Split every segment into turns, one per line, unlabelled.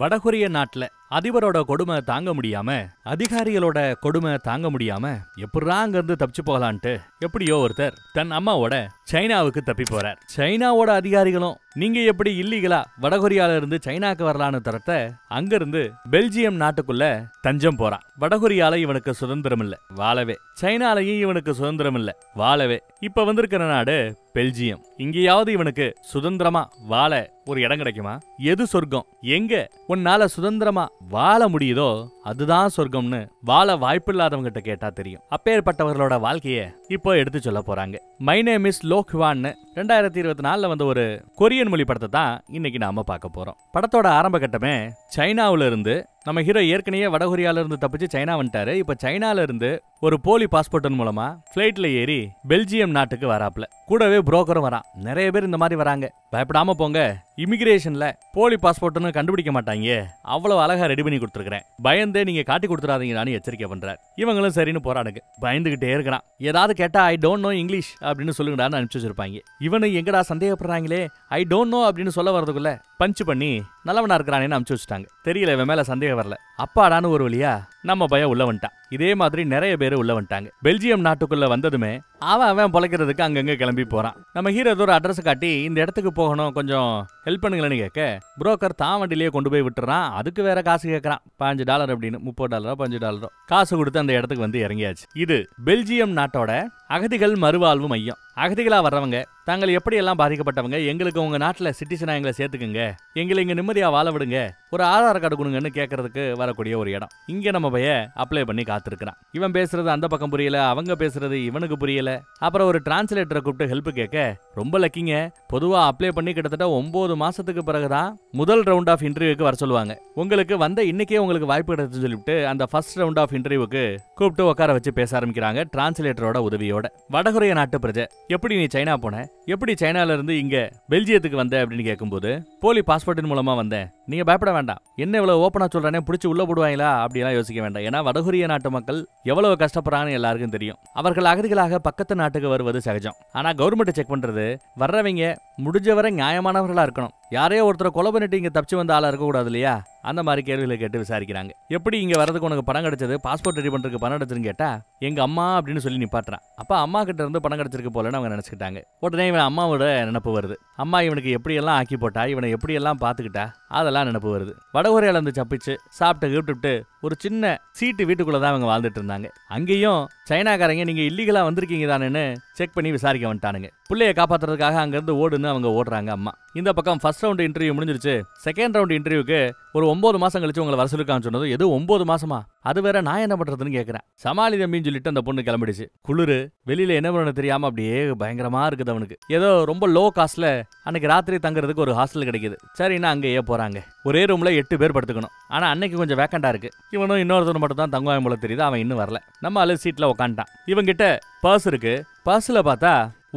வடகொரிய நாட்டுல அதிபரோட கொடுமை தாங்க முடியாம அதிகாரிகளோட கொடுமை தாங்க முடியாம எப்படா அங்க இருந்து தப்பிச்சு போகலான்ட்டு எப்படியோ ஒருத்தர் தன் அம்மாவோட சைனாவுக்கு தப்பி போறார் சைனாவோட அதிகாரிகளும் நீங்க எப்படி இல்லீகலா வடகொரியால இருந்து சைனாக்கு வரலான்னு தரத்த அங்கிருந்து பெல்ஜியம் நாட்டுக்குள்ள தஞ்சம் போறான் வடகொரியால இவனுக்கு சுதந்திரம் இல்ல வாழவே சைனாலையும் இவனுக்கு சுதந்திரம் இல்ல வாழவே இப்ப வந்திருக்கிற நாடு பெல்ஜியம் இங்கேயாவது இவனுக்கு சுதந்திரமா வாழ ஒரு இடம் கிடைக்குமா எது சொர்க்கம் எங்க உன்னால சுதந்திரமா வாழ முடியுதோ அதுதான் சொர்க்கம்னு வாழ வாய்ப்பு இல்லாதவங்கிட்ட கேட்டா தெரியும் அப்பேற்பட்டவர்களோட வாழ்க்கைய இப்போ எடுத்து சொல்ல போறாங்க மை நேம் இஸ் லோக்வான்னு ரெண்டாயிரத்தி இருபத்தி நாலுல வந்த ஒரு கொரியன் மொழி படத்தை தான் இன்னைக்கு நாம பார்க்க போறோம் படத்தோட ஆரம்ப கட்டமே சைனாவில இருந்து நம்ம ஹீரோ ஏற்கனவே வடகொரியால இருந்து தப்பிச்சு சைனா வந்துட்டாரு இப்ப சைனால இருந்து ஒரு போலி பாஸ்போர்ட் மூலமா பிளைட்ல ஏறி பெல்ஜியம் நாட்டுக்கு வராப்ல கூடவே புரோக்கரும் வரான் நிறைய பேர் இந்த மாதிரி வராங்க பயப்படாம போங்க இமிகிரேஷன்ல போலி பாஸ்போர்ட்னு கண்டுபிடிக்க மாட்டாங்க அவ்வளவு அழகா ரெடி பண்ணி கொடுத்துருக்கேன் பயந்தே நீங்க காட்டி நானு எச்சரிக்கை பண்றாரு இவங்களும் சரின்னு போறானுக்கு பயந்துகிட்டே இருக்கிறான் ஏதாவது கேட்டா ஐ டோன்ட் நோ இங்கிலீஷ் அப்படின்னு சொல்லுங்கடான்னு அனுப்பிச்சு வச்சிருப்பாங்க இவனு எங்கடா சந்தேகப்படுறாங்களே ஐ டோன்ட் நோ அப்படின்னு சொல்ல வரதுக்குள்ள பஞ்ச் பண்ணி நல்லவனா இருக்கிறானேன்னு அனுப்பிச்சு வச்சுட்டாங்க தெரியல இவன் மேல சந்தேகம் வரல அப்பாடான்னு ஒரு வழியா நம்ம பயம் உள்ள வந்துட்டான் இதே மாதிரி நிறைய பேர் உள்ள வந்துட்டாங்க பெல்ஜியம் நாட்டுக்குள்ள வந்ததுமே அவன் அவன் பொழைக்கிறதுக்கு அங்கங்க கிளம்பி போறான் நம்ம ஹீரோ ஒரு அட்ரஸ் காட்டி இந்த இடத்துக்கு போகணும் கொஞ்சம் ஹெல்ப் பண்ணுங்களேன்னு கேட்க புரோக்கர் தான் வண்டிலேயே கொண்டு போய் விட்டுறான் அதுக்கு வேற காசு கேட்கறான் பாஞ்சு டாலர் அப்படின்னு முப்பது டாலரோ பஞ்சு டாலரோ காசு கொடுத்து அந்த இடத்துக்கு வந்து இறங்கியாச்சு இது பெல்ஜியம் நாட்டோட அகதிகள் மறுவாழ்வு மையம் அகதிகளாக வர்றவங்க தாங்கள் எப்படியெல்லாம் பாதிக்கப்பட்டவங்க எங்களுக்கு உங்கள் நாட்டில் சிட்டிசனாக எங்களை சேர்த்துக்குங்க எங்களை இங்கே நிம்மதியாக வாழ விடுங்க ஒரு ஆதார் கார்டு கொடுங்கன்னு கேட்கறதுக்கு வரக்கூடிய ஒரு இடம் இங்கே நம்ம பைய அப்ளை பண்ணி காத்திருக்கிறான் இவன் பேசுறது அந்த பக்கம் புரியல அவங்க பேசுறது இவனுக்கு புரியல அப்புறம் ஒரு டிரான்ஸ்லேட்டரை கூப்பிட்டு ஹெல்ப் கேட்க ரொம்ப லக்கிங்க பொதுவாக அப்ளை பண்ணி கிட்டத்தட்ட ஒம்பது மாசத்துக்கு தான் முதல் ரவுண்ட் ஆஃப் இன்டர்வியூக்கு வர சொல்லுவாங்க உங்களுக்கு வந்த இன்னைக்கே உங்களுக்கு வாய்ப்பு கிடைச்சுன்னு சொல்லிவிட்டு அந்த ஃபர்ஸ்ட் ரவுண்ட் ஆஃப் இன்டர்வியூக்கு கூப்பிட்டு உட்கார வச்சு பேச ஆரம்பிக்கிறாங்க டிரான்ஸ்லேட்டரோட உதவியோட வடகொரிய நாட்டு பிரஜை எப்படி நீ சைனா போன எப்படி இருந்து இங்கே பெல்ஜியத்துக்கு வந்த அப்படின்னு கேட்கும்போது போலி பாஸ்போர்ட்டின் மூலமாக வந்தேன் நீங்க பயப்பட வேண்டாம் என்ன இவ்வளோ ஓப்பனாக சொல்கிறானே பிடிச்சி உள்ளே போடுவாங்களா அப்படிலாம் யோசிக்க வேண்டாம் ஏன்னா வடகொரிய நாட்டு மக்கள் எவ்வளவு கஷ்டப்படுறாங்கன்னு எல்லாருக்கும் தெரியும் அவர்கள் அகதிகளாக பக்கத்து நாட்டுக்கு வருவது சகஜம் ஆனால் கவர்மெண்ட்டை செக் பண்ணுறது வர்றவங்க முடிஞ்சவரை நியாயமானவர்களாக இருக்கணும் யாரையோ ஒருத்தர் கொலை பண்ணிட்டு இங்கே தப்பிச்சு வந்த ஆளாக இருக்கக்கூடாது இல்லையா அந்த மாதிரி கேள்விகளை கேட்டு விசாரிக்கிறாங்க எப்படி இங்கே வரதுக்கு உனக்கு பணம் கிடைச்சது பாஸ்போர்ட் ரெடி பண்ணுறதுக்கு பணம் கிடைச்சதுன்னு கேட்டால் எங்கள் அம்மா அப்படின்னு சொல்லி நிப்பாட்டுறான் அப்ப அம்மா கிட்ட இருந்து பணம் கிடைச்சிருக்கு போலன்னு அவங்க நினச்சிக்கிட்டாங்க உடனே இவன் அம்மாவோட நினப்பு வருது அம்மா இவனுக்கு எப்படியெல்லாம் ஆக்கி போட்டா இவனை எப்படியெல்லாம் பார்த்துக்கிட்டா அதெல்லாம் நினப்பு வருது வடகொரியால இருந்து சப்பிச்சு சாப்பிட்டு கூப்பிட்டு ஒரு சின்ன சீட்டு வீட்டுக்குள்ளே தான் அவங்க வாழ்ந்துட்டு இருந்தாங்க அங்கேயும் சைனாக்காரங்க நீங்கள் இல்லீகலாக வந்திருக்கீங்க தானேன்னு செக் பண்ணி விசாரிக்க வந்துட்டானுங்க பிள்ளைய காப்பாற்றுறதுக்காக அங்கேருந்து ஓடுன்னு அவங்க ஓடுறாங்க அம்மா இந்த பக்கம் ஃபர்ஸ்ட் ரவுண்டு இன்டர்வியூ முடிஞ்சிருச்சு செகண்ட் ரவுண்டு இன்டர்வியூக்கு ஒரு ஒம்பது மாதம் கழிச்சு உங்களை வர சொன்னது எது ஒம்பது மாசமா அது வேற நான் என்ன பண்ணுறதுன்னு கேட்குறேன் சமாளி தம்பின்னு சொல்லிட்டு அந்த பொண்ணு கிளம்பிடுச்சு குளிர் வெளியில் என்ன பண்ணணும் தெரியாமல் அப்படியே பயங்கரமாக இருக்குது அவனுக்கு ஏதோ ரொம்ப லோ காஸ்ட்டில் அன்னைக்கு ராத்திரி தங்குறதுக்கு ஒரு ஹாஸ்டல் கிடைக்குது சரி நான் அங்கேயே போகிறேன் போகிறாங்க ஒரே ரூமில் எட்டு பேர் படுத்துக்கணும் ஆனால் அன்னைக்கு கொஞ்சம் வேக்கண்டாக இருக்குது இவனும் இன்னொருத்தவன் மட்டும் தான் தங்குவாய் போல தெரியுது அவன் இன்னும் வரல நம்ம அலு சீட்டில் உக்காண்டான் இவங்கிட்ட பர்ஸ் இருக்குது பர்ஸில் பார்த்தா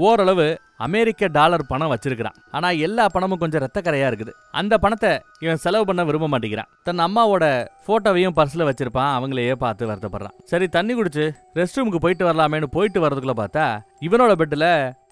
ஓரளவு அமெரிக்க டாலர் பணம் வச்சிருக்கிறான் ஆனா எல்லா பணமும் கொஞ்சம் ரத்தக்கரையா இருக்குது அந்த பணத்தை இவன் செலவு பண்ண விரும்ப மாட்டேங்கிறான் தன் அம்மாவோட போட்டோவையும் பர்ஸ்ல வச்சிருப்பான் அவங்களையே பார்த்து வருத்தப்படுறான் சரி தண்ணி குடிச்சு ரெஸ்ட் ரூமுக்கு போயிட்டு வரலாமேன்னு போயிட்டு வர்றதுக்குள்ள பார்த்தா இவனோட பெட்டில்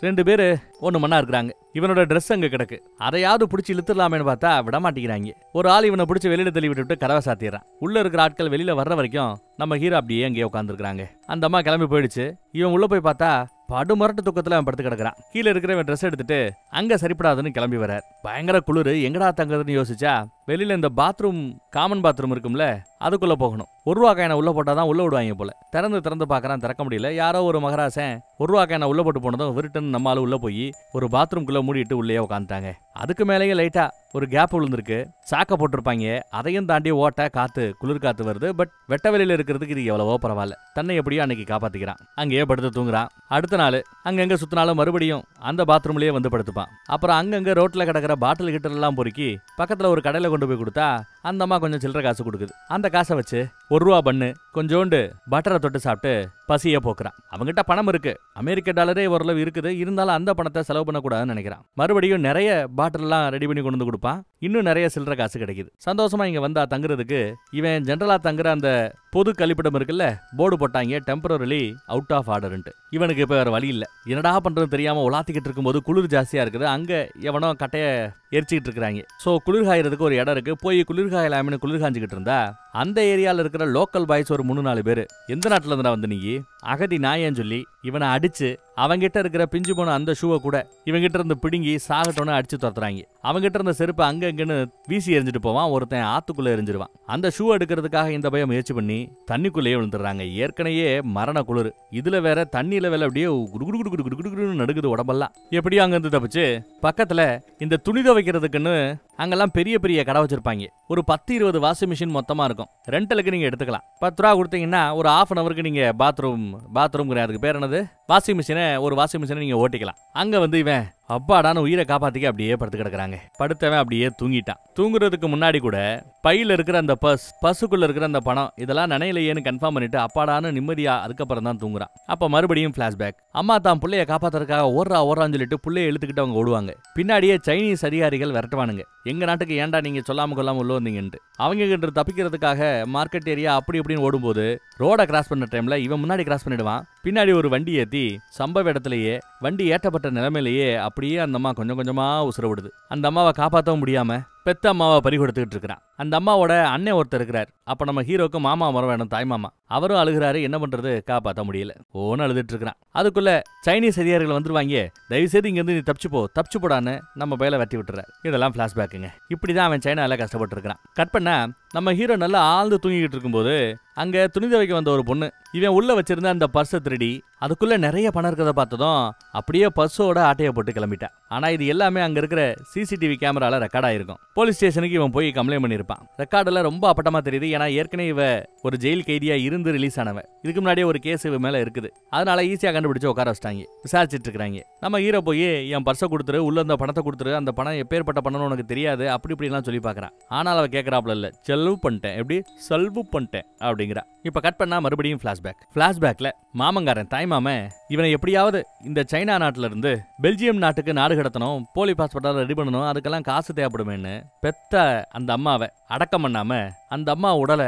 ரெண்டு பேர் ஒன்று மண்ணா இருக்கிறாங்க இவனோட ட்ரெஸ் அங்கே கிடக்கு அதையாவது பிடிச்சி இழுத்துடலாமேன்னு பார்த்தா விட மாட்டேங்கிறாங்க ஒரு ஆள் இவனை பிடிச்சி வெளியில தள்ளி விட்டு கதவை சாத்திடுறான் உள்ள இருக்கிற ஆட்கள் வெளியில வர்ற வரைக்கும் நம்ம ஹீரோ அப்படியே அங்கேயே உட்காந்துருக்காங்க அந்த அம்மா கிளம்பி போயிடுச்சு இவன் உள்ள போய் பார்த்தா படுமரட்டு தூக்கத்தில் அவன் படுத்து கிடக்குறான் கீழே இருக்கிறவன் ட்ரெஸ் எடுத்துட்டு அங்க சரிப்படாதுன்னு கிளம்பி வர பயங்கர குளிர் எங்கடா தங்குறதுன்னு யோசிச்சா வெளியில இந்த பாத்ரூம் காமன் பாத்ரூம் இருக்கும்ல அதுக்குள்ளே போகணும் ஒரு ரூபா காயினை உள்ளே போட்டால் தான் உள்ளே விடுவாங்க போல திறந்து திறந்து பார்க்குறான் திறக்க முடியல யாரோ ஒரு மகராசன் ஒரு ரூபா காயினை உள்ளே போட்டு போனதும் விருட்டுன்னு நம்மளால உள்ள உள்ளே போய் ஒரு பாத்ரூம்குள்ளே மூடிட்டு உள்ளே உட்காந்துட்டாங்க அதுக்கு மேலேயே லைட்டாக ஒரு கேப் விழுந்திருக்கு சாக்கை போட்டிருப்பாங்க அதையும் தாண்டி ஓட்ட காற்று குளிர் காற்று வருது பட் வெட்ட வெளியில் இருக்கிறதுக்கு இது எவ்வளவோ பரவாயில்ல தன்னை எப்படியோ அன்னைக்கு காப்பாற்றிக்கிறான் அங்கேயே படுத்து தூங்குறான் அடுத்த நாள் அங்கங்கே சுற்றினாலும் மறுபடியும் அந்த பாத்ரூம்லேயே வந்து படுத்துப்பான் அப்புறம் அங்கங்கே ரோட்டில் கிடக்கிற பாட்டில் கிட்டலாம் பொறுக்கி பக்கத்தில் ஒரு கடையில் கொண்டு போய் கொடுத்தா அந்த அம்மா கொஞ்சம் சில்லற காசு கொடுக்குது அந்த காசை வச்சு ஒரு ரூபா பண்ணு கொஞ்சோண்டு பட்டரை தொட்டு சாப்பிட்டு பசியை போக்குறான் அவங்ககிட்ட பணம் இருக்கு அமெரிக்க டாலரே ஓரளவு இருக்குது இருந்தாலும் அந்த பணத்தை செலவு பண்ணக்கூடாதுன்னு நினைக்கிறான் மறுபடியும் நிறைய பாட்டிலெல்லாம் ரெடி பண்ணி கொண்டு வந்து கொடுப்பான் இன்னும் நிறைய சில்லற காசு கிடைக்குது சந்தோஷமா இங்க வந்தா தங்குறதுக்கு இவன் ஜென்ரலா தங்குற அந்த பொது கழிப்பிடம் இருக்குல்ல போர்டு போட்டாங்க டெம்பரரிலி அவுட் ஆஃப் ஆர்டர்ன்ட்டு இவனுக்கு இப்போ வேற வழி இல்லை என்னடா பண்ணுறது தெரியாம உலாத்திக்கிட்டு இருக்கும்போது குளிர் ஜாஸ்தியா இருக்குது அங்க எவனோ கட்டையை எரிச்சிக்கிட்டு இருக்கிறாங்க ஸோ குளிர்காயறதுக்கு ஒரு இடம் இருக்கு போய் குளிர்காயலாமின்னு காஞ்சிக்கிட்டு இருந்தா அந்த ஏரியாவில் இருக்கிற லோக்கல் பாய்ஸ் ஒரு மூணு நாலு பேர் எந்த நாட்டில் இருந்தா வந்து நீங்க அகதி நாயன்னு சொல்லி இவனை அடிச்சு அவங்கிட்ட இருக்கிற பிஞ்சு போன அந்த ஷூவை கூட இவங்கிட்ட இருந்து பிடுங்கி சாகட்டோன்னு அடிச்சு துரத்துறாங்க அவங்கிட்ட இருந்த செருப்பு அங்கங்கன்னு வீசி எரிஞ்சிட்டு போவான் ஒருத்தன் ஆத்துக்குள்ள எரிஞ்சிருவான் அந்த ஷூ எடுக்கிறதுக்காக இந்த பயம் முயற்சி பண்ணி தண்ணிக்குள்ளேயே விழுந்துடுறாங்க ஏற்கனவே மரண குளிர் இதுல வேற தண்ணியில வேலை அப்படியே குடுகுடுகுடுகுடுகுடுன்னு நடுக்குது உடம்பெல்லாம் எப்படியும் அங்கிருந்து தப்பிச்சு பக்கத்துல இந்த துணி துவைக்கிறதுக்குன்னு அங்கெல்லாம் பெரிய பெரிய கடை வச்சிருப்பாங்க ஒரு பத்து இருபது வாஷிங் மிஷின் மொத்தமா இருக்கும் ரெண்டலுக்கு நீங்க எடுத்துக்கலாம் பத்து ரூபா கொடுத்தீங்கன்னா ஒரு ஆஃப் அன் அவருக்கு நீங்க பாத்ரூம் பாத்ரூம் அதுக்கு பேர் என்னது வாஷிங் மிஷினை ஒரு வாஷிங் மிஷினை நீங்கள் ஓட்டிக்கலாம் அங்கே வந்து இவன் அப்பாடான்னு உயிரை காப்பாத்திக்க அப்படியே படுத்து கிடக்குறாங்க படுத்தவன் அப்படியே தூங்கிட்டான் தூங்குறதுக்கு முன்னாடி கூட பையில் இருக்கிற அந்த பர்ஸ் பர்ஸுக்குள்ள இருக்கிற அந்த பணம் இதெல்லாம் நினையிலையேன்னு கன்ஃபார்ம் பண்ணிட்டு அப்பாடான்னு நிம்மதியா அதுக்கப்புறம் தான் தூங்குறான் அப்ப மறுபடியும் பிளாஷ்பேக் அம்மா தான் பிள்ளைய காப்பாத்துறதுக்காக ஓடுறா ஓடுறான்னு சொல்லிட்டு பிள்ளைய இழுத்துக்கிட்டு அவங்க ஓடுவாங்க பின்னாடியே சைனீஸ் அதிகாரிகள் விரட்டுவானுங்க எங்க நாட்டுக்கு ஏன்டா நீங்க சொல்லாம கொல்லாம உள்ள வந்தீங்கன்ட்டு அவங்க கிட்ட தப்பிக்கிறதுக்காக மார்க்கெட் ஏரியா அப்படி இப்படின்னு ஓடும்போது ரோடை கிராஸ் பண்ண டைம்ல இவன் முன்னாடி கிராஸ் பண்ணிடுவான் பின்னாடி ஒரு வண்டி ஏத்தி சம்பவ இடத்துலயே வண்டி ஏற்றப்பட்ட நிலைமையிலேயே அப்படியே அந்த அம்மா கொஞ்சம் கொஞ்சமாக உசுர விடுது அந்த அம்மாவை காப்பாற்றவும் முடியாமல் பெத்த அம்மாவை பறி கொடுத்துக்கிட்டு இருக்கிறான் அந்த அம்மாவோட அண்ணன் ஒருத்தர் இருக்கிறார் அப்போ நம்ம ஹீரோக்கு மாமா மரம் வேணும் தாய் மாமா அவரும் அழுகிறாரு என்ன பண்றது காப்பாற்ற முடியல ஓன்னு அழுதுட்டு இருக்கிறான் அதுக்குள்ள சைனீஸ் அதிகாரிகள் வந்துருவாங்க தயவுசெய்து இங்கேருந்து நீ தப்பிச்சு போ தப்பிச்சு போடான்னு நம்ம பயில வெட்டி விட்டுறாரு இதெல்லாம் ஃப்ளாஷ்பேக்குங்க இப்படி தான் அவன் சைனால கஷ்டப்பட்டு இருக்கிறான் கட் பண்ண நம்ம ஹீரோ நல்லா ஆழ்ந்து தூங்கிக்கிட்டு இருக்கும்போது அங்கே துணி துவைக்க வந்த ஒரு பொண்ணு இவன் உள்ள வச்சிருந்த அந்த பர்சை திருடி அதுக்குள்ள நிறைய பணம் இருக்கிறத பார்த்ததும் அப்படியே பர்சோட ஆட்டையை போட்டு கிளம்பிட்டான் ஆனால் இது எல்லாமே அங்கே இருக்கிற சிசிடிவி கேமரால ரெக்கார்ட் ஆயிருக்கும் போலீஸ் ஸ்டேஷனுக்கு இவன் போய் கம்ப்ளைண்ட் பண்ணியிருப்பான் ரெக்கார்டில் ரொம்ப அப்பட்டமாக தெரியுது ஏன்னா ஏற்கனவே இவ ஒரு ஜெயில் கைதியாக இருந்து ரிலீஸ் ஆனவன் இதுக்கு முன்னாடியே ஒரு கேஸ் இவன் மேலே இருக்குது அதனால ஈஸியாக கண்டுபிடிச்சு உட்கார வச்சிட்டாங்க விசாரிச்சுட்டு இருக்கிறாங்க நம்ம ஹீரோ போய் என் பர்ஸை கொடுத்துரு உள்ள இருந்த பணத்தை கொடுத்துரு அந்த பணம் எப்பேற்பட்ட பணம்னு உனக்கு தெரியாது அப்படி இப்படிலாம் சொல்லி பார்க்குறான் ஆனால் அவள் கேட்குறாப்புல இல்லை செல்வு பண்ணிட்டேன் எப்படி செல்வு பண்ணிட்டேன் அப்படிங்கிறா இப்போ கட் பண்ணால் மறுபடியும் ஃப்ளாஷ்பேக் ஃப்ளாஷ்பேக்கில் மாமங்காரன் தாய்மாமன் இவனை எப்படியாவது இந்த சைனா நாட்டிலிருந்து பெல்ஜியம் நாட்டுக்கு நாடு கடத்தணும் போலி பாஸ்போர்ட்டால் ரெடி பண்ணணும் அதுக்கெல்லாம் காசு தேவைப்படுமேன்னு பெத்த அந்த அம்மாவை அடக்கம் பண்ணாம அந்த அம்மா உடலை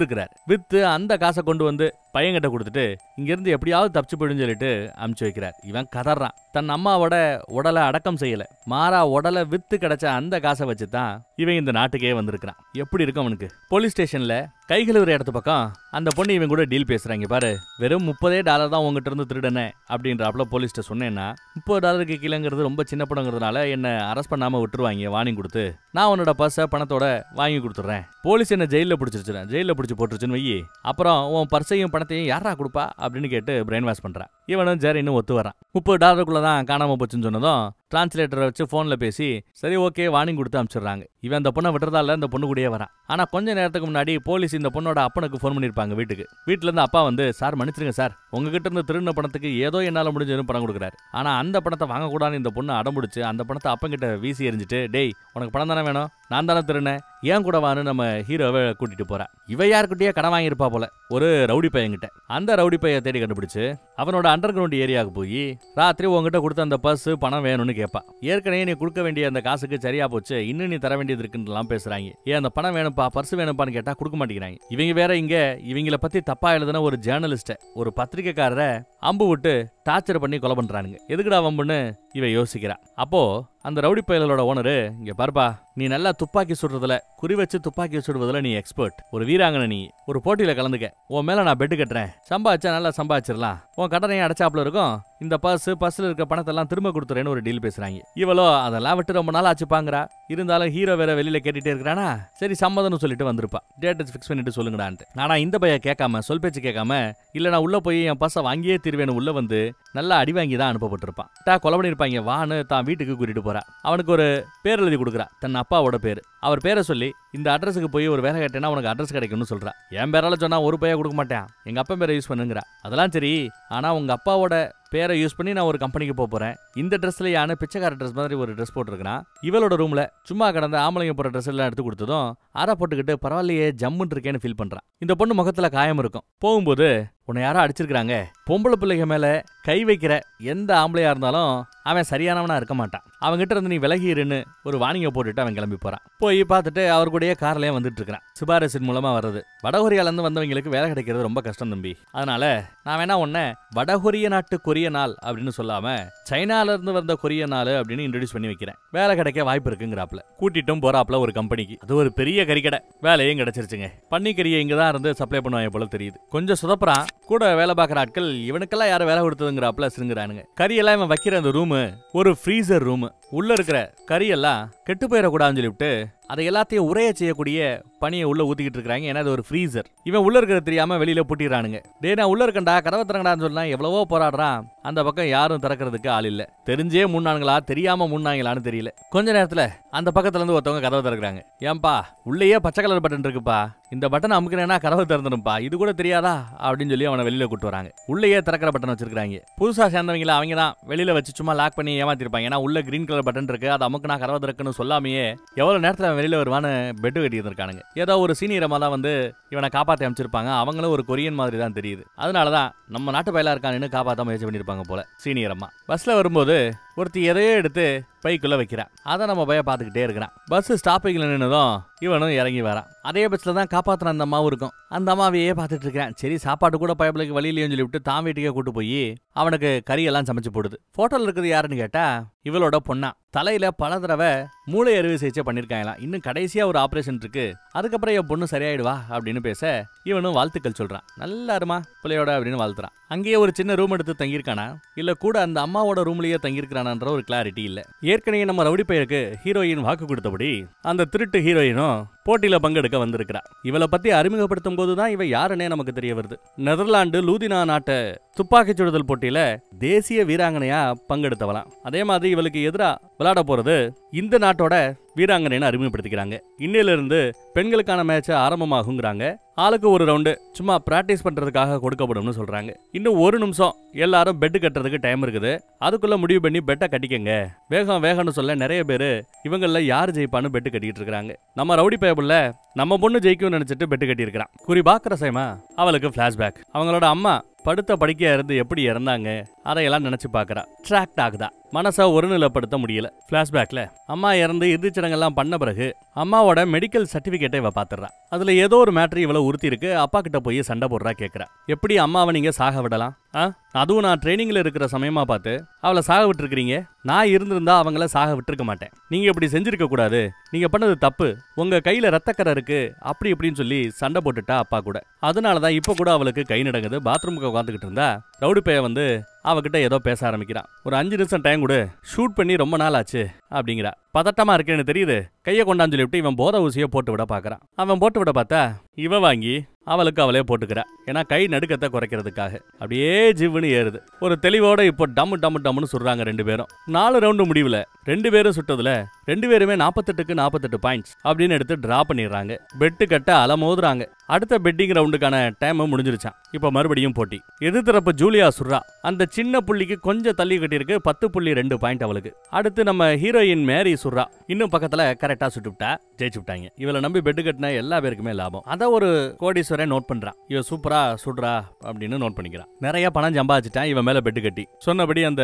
இருக்கிறார் வித்து அந்த காசை கொண்டு வந்து பையன்கிட்ட கொடுத்துட்டு இங்கேருந்து எப்படியாவது தப்பிச்சு போயிடுன்னு சொல்லிட்டு அமுச்சு வைக்கிறார் இவன் கதறான் தன் அம்மாவோட உடலை அடக்கம் செய்யலை மாறா உடலை விற்று கிடைச்ச அந்த காசை வச்சு தான் இவன் இந்த நாட்டுக்கே வந்திருக்கிறான் எப்படி இருக்கும் அவனுக்கு போலீஸ் ஸ்டேஷனில் கைகள் ஒரு இடத்து பக்கம் அந்த பொண்ணு இவன் கூட டீல் பேசுகிறாங்க பாரு வெறும் முப்பதே டாலர் தான் உங்ககிட்ட இருந்து திருடனே அப்படின்றாப்புல போலீஸ்கிட்ட சொன்னேன்னா முப்பது டாலருக்கு கீழங்கிறது ரொம்ப சின்ன படங்கிறதுனால என்னை அரெஸ்ட் பண்ணாமல் விட்டுருவாங்க வார்னிங் கொடுத்து நான் உன்னோட பர்ஸை பணத்தோட வாங்கி கொடுத்துட்றேன் போலீஸ் என்ன ஜெயிலில் பிடிச்சிருச்சு ஜெயிலில் பிடிச்சி போட்டுருச்சுன்னு வையி அப்புறம் உன் பர்சையும் பணத்தை பணத்தையும் யாரா கொடுப்பா அப்படின்னு கேட்டு பிரெயின் வாஷ் பண்ணுறான் இவனும் இன்னும் ஒத்து வரான் முப்பது டாலருக்குள்ள தான் காணாமல் போச்சுன்னு சொன்னதும் டிரான்ஸ்லேட்டரை வச்சு ஃபோனில் பேசி சரி ஓகே வார்னிங் கொடுத்து அனுப்பிச்சிடுறாங்க இவன் அந்த பொண்ணை விட்டுறதால இந்த பொண்ணு கூடயே வரான் ஆனால் கொஞ்ச நேரத்துக்கு முன்னாடி போலீஸ் இந்த பொண்ணோட அப்பனுக்கு ஃபோன் பண்ணியிருப்பாங்க வீட்டுக்கு வீட்டிலேருந்து அப்பா வந்து சார் மன்னிச்சிருங்க சார் உங்ககிட்ட இருந்து திருடின பணத்துக்கு ஏதோ என்னால் முடிஞ்சதுன்னு பணம் கொடுக்குறாரு ஆனால் அந்த பணத்தை வாங்கக்கூடாதுன்னு இந்த பொண்ணு அடம்புடிச்சு அந்த பணத்தை அப்பங்கிட்ட வீசி எரிஞ்சிட்டு டேய் உனக்கு பணம் தானே வேணும் நான் தானே திருனேன் ஏன் கூட வான்னு நம்ம ஹீரோவை கூட்டிட்டு போறேன் இவ யாருக்கிட்டயே கடன் வாங்கியிருப்பா போல ஒரு ரவுடி பையன் அந்த ரவுடி பைய தேடி கண்டுபிடிச்சு அவனோட அண்டர் கிரவுண்ட் ஏரியாவுக்கு போய் ராத்திரி உங்ககிட்ட கொடுத்த அந்த பர்ஸ் பணம் வேணும்னு கேட்பான் ஏற்கனவே நீ கொடுக்க வேண்டிய அந்த காசுக்கு சரியா போச்சு இன்னும் நீ தர வேண்டியது இருக்குன்னுலாம் பேசுறாங்க ஏன் அந்த பணம் வேணும்ப்பா பர்ஸ் வேணும்ப்பான்னு கேட்டா கொடுக்க மாட்டேங்கிறாங்க இவங்க வேற இங்க இவங்கள பத்தி தப்பா எழுதுன ஒரு ஜேர்னலிஸ்ட ஒரு பத்திரிகைக்காரரை அம்பு விட்டு டார்ச்சர் பண்ணி கொலை பண்றானுங்க எதுக்குடா வம்புன்னு இவன் யோசிக்கிறான் அப்போ அந்த ரவுடி பயலோட ஓனரு இங்க பாருப்பா நீ நல்லா துப்பாக்கி சுடுறதுல குறி வச்சு துப்பாக்கி சுடுவதில் நீ எக்ஸ்பர்ட் ஒரு வீராங்கனை நீ ஒரு போட்டியில் கலந்துக்க உன் மேலே நான் பெட்டு கட்டுறேன் சம்பாதிச்சா நல்லா சம்பாதிச்சிடலாம் உன் கடனையும் அடைச்சாப்புல இருக்கும் இந்த பர்ஸ் பர்ஸில் இருக்க பணத்தெல்லாம் திரும்ப கொடுத்துறேன்னு ஒரு டீல் பேசுறாங்க இவளோ அதெல்லாம் விட்டு ரொம்ப நாள் ஆச்சுப்பாங்கிறா இருந்தாலும் ஹீரோ வேற வெளியில கேட்டுட்டே இருக்கிறானா சரி சம்மதம்னு சொல்லிட்டு வந்திருப்பா டேட் ஃபிக்ஸ் பண்ணிட்டு சொல்லுங்கடான்ட்டு நானா இந்த பைய கேட்காம சொல் பேச்சு கேட்காம இல்ல நான் உள்ள போய் என் பசை வாங்கியே தீர்வேன்னு உள்ள வந்து நல்லா அடி வாங்கி தான் அனுப்பப்பட்டிருப்பான் டா கொலை பண்ணியிருப்பாங்க வான்னு தான் வீட்டுக்கு கூட்டிட்டு போறா அவனுக்கு ஒரு பேரெழுதி கொடுக்குறா தன் அப்பாவோட பேர் அவர் பேரை சொல்லி இந்த அட்ரஸுக்கு போய் ஒரு வேலை கேட்டேன்னா உனக்கு அட்ரஸ் கிடைக்கும்னு சொல்கிறா என் பேரால சொன்னால் ஒரு பையன் கொடுக்க மாட்டேன் எங்கள் அப்பா பேரை யூஸ் பண்ணுங்கிறா அதெல்லாம் சரி ஆனால் உங்கள் அப்பாவோட பேரை யூஸ் பண்ணி நான் ஒரு கம்பெனிக்கு போக போறேன் இந்த ட்ரெஸ்ல யானு பிச்சைக்கார ட்ரெஸ் மாதிரி ஒரு ட்ரெஸ் போட்டுருக்கான் இவளோட ரூமில் சும்மா கடந்த ஆம்பளைங்க போற ட்ரெஸ் எல்லாம் எடுத்து கொடுத்ததும் அரை போட்டுக்கிட்டு பரவாயில்லையே ஜம்முன் இருக்கேன்னு ஃபீல் பண்றான் இந்த பொண்ணு முகத்துல காயம் இருக்கும் போகும்போது உன்னை யாரோ அடிச்சிருக்கிறாங்க பொம்பளை பிள்ளைங்க மேலே கை வைக்கிற எந்த ஆம்பளையா இருந்தாலும் அவன் சரியானவனா இருக்க மாட்டான் கிட்ட இருந்து நீ விலகிருன்னு ஒரு வாணிங்க போட்டுட்டு அவன் கிளம்பி போறான் போய் பார்த்துட்டு அவர் கூடயே கார்லயே வந்துட்டு இருக்கிறான் சிபாரிசின் மூலமாக வடகொரியால இருந்து வந்தவங்களுக்கு வேலை கிடைக்கிறது ரொம்ப கஷ்டம் தம்பி அதனால நான் வேணா உன்னை வடகொரிய நாட்டு கொரிய நாள் அப்படின்னு சொல்லாம சைனால இருந்து வந்த கொரிய நாள் அப்படின்னு இன்ட்ரடியூஸ் பண்ணி வைக்கிறேன் வேலை கிடைக்க வாய்ப்பு இருக்குங்கிறாப்ல கூட்டிட்டும் போறாப்ல ஒரு கம்பெனிக்கு அது ஒரு பெரிய கறிக்கடை வேலையும் கிடைச்சிருச்சுங்க பன்னிக்கறியை இங்கதான் இருந்து சப்ளை பண்ணுவாங்க போல தெரியுது கொஞ்சம் சுதப்புறான் கூட வேலை பார்க்குற ஆட்கள் இவனுக்கெல்லாம் யாரும் வேலை கொடுத்ததுங்கிறாப்புல சிரிங்கிறானுங்க கறியெல்லாம் இவன் வைக்கிற அந்த ரூமு ஒரு ஃப்ரீசர் ரூமு உள்ளே இருக்கிற கறியெல்லாம் கெட்டு போயிடக்கூடாதுன்னு சொல்லிவிட்டு அதை எல்லாத்தையும் உரைய செய்யக்கூடிய பணியை உள்ள ஊத்திக்கிட்டு இருக்காங்க ஏன்னா அது ஒரு ஃப்ரீசர் இவன் உள்ள இருக்கிற தெரியாம வெளியில பூட்டிடுறானுங்க டே நான் உள்ள இருக்கண்டா கதவை திறங்கடான்னு சொல்லலாம் எவ்வளவோ போராடுறான் அந்த பக்கம் யாரும் திறக்கிறதுக்கு ஆள் இல்லை தெரிஞ்சே முன்னாங்களா தெரியாம முன்னாங்களான்னு தெரியல கொஞ்ச நேரத்துல அந்த பக்கத்துல இருந்து ஒருத்தவங்க கதவை திறக்கிறாங்க ஏன்பா உள்ளேயே பச்சை கலர் பட்டன் இருக்குப்பா இந்த பட்டன் அமுக்கிறேன்னா கதவை திறந்துடும்பா இது கூட தெரியாதா அப்படின்னு சொல்லி அவனை வெளியில கூட்டு வராங்க உள்ளேயே திறக்கிற பட்டன் வச்சிருக்காங்க புதுசா சேர்ந்தவங்களா அவங்க தான் வெளியில வச்சு சும்மா லாக் பண்ணி ஏமாத்திருப்பாங்க ஏன்னா உள்ள கிரீன் கலர் பட்டன் இருக்கு அதை அமுக்குனா கதவை திறக்குன்னு சொல்லாமையே எவ்வளவு நேரத்துல வெளியில வருவான்னு பெட்டு கட்டி ஏதோ ஒரு சீனியரமா தான் வந்து இவனை காப்பாத்தி அமைச்சிருப்பாங்க அவங்களும் ஒரு கொரியன் மாதிரி தான் தெரியுது அதனாலதான் நம்ம நாட்டு பயிலா இருக்கான்னு காப்பாற்ற முயற்சி பண்ணிருப்பாங்க போல சீனியர் அம்மா பஸ்ல வரும்போது ஒருத்தி எதையோ எடுத்து பைக்குள்ளே வைக்கிறான் அதை நம்ம பைய பார்த்துக்கிட்டே இருக்கிறான் பஸ் ஸ்டாப்பிங்கில் நின்னதும் இவனும் இறங்கி வரான் அதே பஸ்ஸில் தான் காப்பாற்றின அந்த அம்மாவும் இருக்கும் அந்த அம்மாவையே பார்த்துட்டு இருக்கிறேன் சரி சாப்பாடு கூட பயப்பிள்ளைக்கு வழியிலேயும் சொல்லிவிட்டு தான் வீட்டுக்கே கூட்டு போய் அவனுக்கு கறியெல்லாம் சமைச்சு போடுது ஃபோட்டோவில் இருக்குது யாருன்னு கேட்டால் இவளோட பொண்ணா தலையில் பல தடவை மூளை அறுவை சிகிச்சை பண்ணியிருக்காங்களாம் இன்னும் கடைசியாக ஒரு ஆப்ரேஷன் இருக்கு அதுக்கப்புறம் என் பொண்ணு சரியாயிடுவா அப்படின்னு பேச இவனும் வாழ்த்துக்கள் சொல்கிறான் நல்லா இருமா பிள்ளையோட அப்படின்னு வாழ்த்துறான் அங்கேயே ஒரு சின்ன ரூம் எடுத்து தங்கியிருக்கானா இல்லை கூட அந்த அம்மாவோட ரூம்லேயே தங்கியிருக்கிறான் தானான்ற ஒரு கிளாரிட்டி இல்லை ஏற்கனவே நம்ம ரவுடி பையருக்கு ஹீரோயின் வாக்கு கொடுத்தபடி அந்த திருட்டு ஹீரோயினும் போட்டியில் பங்கெடுக்க வந்திருக்கிறார் இவளை பத்தி அறிமுகப்படுத்தும் போது தான் இவ யாருன்னே நமக்கு தெரிய வருது நெதர்லாண்டு லூதினா நாட்டை துப்பாக்கி சுடுதல் போட்டியில தேசிய வீராங்கனையா பங்கெடுத்தவளாம் அதே மாதிரி இவளுக்கு எதிராக விளையாட போறது இந்த நாட்டோட வீராங்கனைன்னு அறிமுகப்படுத்திக்கிறாங்க இன்னையில இருந்து பெண்களுக்கான மேட்ச் ஆரம்பமாகுங்கிறாங்க ஆளுக்கு ஒரு ரவுண்டு சும்மா ப்ராக்டிஸ் பண்றதுக்காக கொடுக்கப்படும்னு சொல்றாங்க இன்னும் ஒரு நிமிஷம் எல்லாரும் பெட்டு கட்டுறதுக்கு டைம் இருக்குது அதுக்குள்ள முடிவு பண்ணி பெட்டை கட்டிக்கங்க வேகம் வேகம்னு சொல்ல நிறைய பேர் இவங்கள யார் ஜெயிப்பான்னு பெட்டு கட்டிட்டு இருக்காங்க நம்ம ரவுடி பைய புள்ள நம்ம பொண்ணு ஜெயிக்கும்னு நினைச்சிட்டு பெட்டு கட்டியிருக்கிறான் குறிப்பாக சைமா அவளுக்கு ஃப்ளாஷ்பேக் அவங்களோட அம்மா படுத்த படிக்க இருந்து எப்படி இறந்தாங்க அதையெல்லாம் நினைச்சு பார்க்கறா ட்ராக்ட் ஆகுதா மனசை ஒருநிலைப்படுத்த முடியல ஃப்ளாஷ்பேக்கில் அம்மா இறந்து இறுதிச்சடங்கெல்லாம் பண்ண பிறகு அம்மாவோட மெடிக்கல் சர்டிஃபிகேட்டை இவ பார்த்துடுறா அதில் ஏதோ ஒரு மேட்ரு இவ்வளோ உறுத்தி இருக்கு அப்பா கிட்ட போய் சண்டை போடுறா கேட்குறா எப்படி அம்மாவை நீங்கள் சாக விடலாம் ஆ அதுவும் நான் ட்ரைனிங்கில் இருக்கிற சமயமா பார்த்து அவளை சாக விட்டுருக்கிறீங்க நான் இருந்திருந்தா அவங்கள சாக விட்டுருக்க மாட்டேன் நீங்கள் இப்படி செஞ்சுருக்க கூடாது நீங்கள் பண்ணது தப்பு உங்கள் கையில் ரத்தக்கரை இருக்கு அப்படி இப்படின்னு சொல்லி சண்டை போட்டுட்டா அப்பா கூட அதனால தான் இப்போ கூட அவளுக்கு கை நடங்குது பாத்ரூமுக்கு உட்காந்துக்கிட்டு இருந்தா ரவுடி பையன் வந்து அவகிட்ட ஏதோ பேச ஆரம்பிக்கிறான் ஒரு அஞ்சு நிமிஷம் டைம் கூட ஷூட் பண்ணி ரொம்ப நாள் ஆச்சு அப்படிங்கிறா பதட்டமா இருக்கேன்னு தெரியுது கையை கொண்டாந்து சொல்லிவிட்டு இவன் போத ஊசியை போட்டு விட பாக்குறான் அவன் போட்டு விட பார்த்தா இவ வாங்கி அவளுக்கு அவளே போட்டுக்கிறா ஏன்னா கை நடுக்கத்தை குறைக்கிறதுக்காக அப்படியே ஜிவ்னு ஏறுது ஒரு தெளிவோட இப்போ டம்மு டம்மு டம்முன்னு சொல்றாங்க ரெண்டு பேரும் நாலு ரவுண்டு முடிவில் ரெண்டு பேரும் சுட்டதுல ரெண்டு பேருமே நாற்பத்தெட்டுக்கு நாற்பத்தெட்டு பாயிண்ட்ஸ் அப்படின்னு எடுத்து டிரா பண்ணிடுறாங்க பெட்டு கட்ட அலமோதுறாங்க அடுத்த பெட்டிங் ரவுண்டுக்கான டைம் முடிஞ்சிருச்சான் இப்போ மறுபடியும் போட்டி எதிர்த்தரப்பு ஜூலியா சுர்ரா அந்த சின்ன புள்ளிக்கு கொஞ்சம் தள்ளி கட்டியிருக்கு பத்து புள்ளி ரெண்டு பாயிண்ட் அவளுக்கு அடுத்து நம்ம ஹீரோயின் மேரி சுர்ரா இன்னும் பக்கத்தில் கரெக்டாக சுட்டு விட்டா ஜெயிச்சு விட்டாங்க இவளை நம்பி பெட்டு கட்டினா எல்லா பேருக்குமே லாபம் அதான் ஒரு கோடீஸ்வரர் ஈஸ்வரன் நோட் பண்ணுறான் இவன் சூப்பரா சுடுறா அப்படின்னு நோட் பண்ணிக்கிறான் நிறைய பணம் சம்பாதிச்சிட்டான் இவன் மேலே பெட்டு கட்டி சொன்னபடி அந்த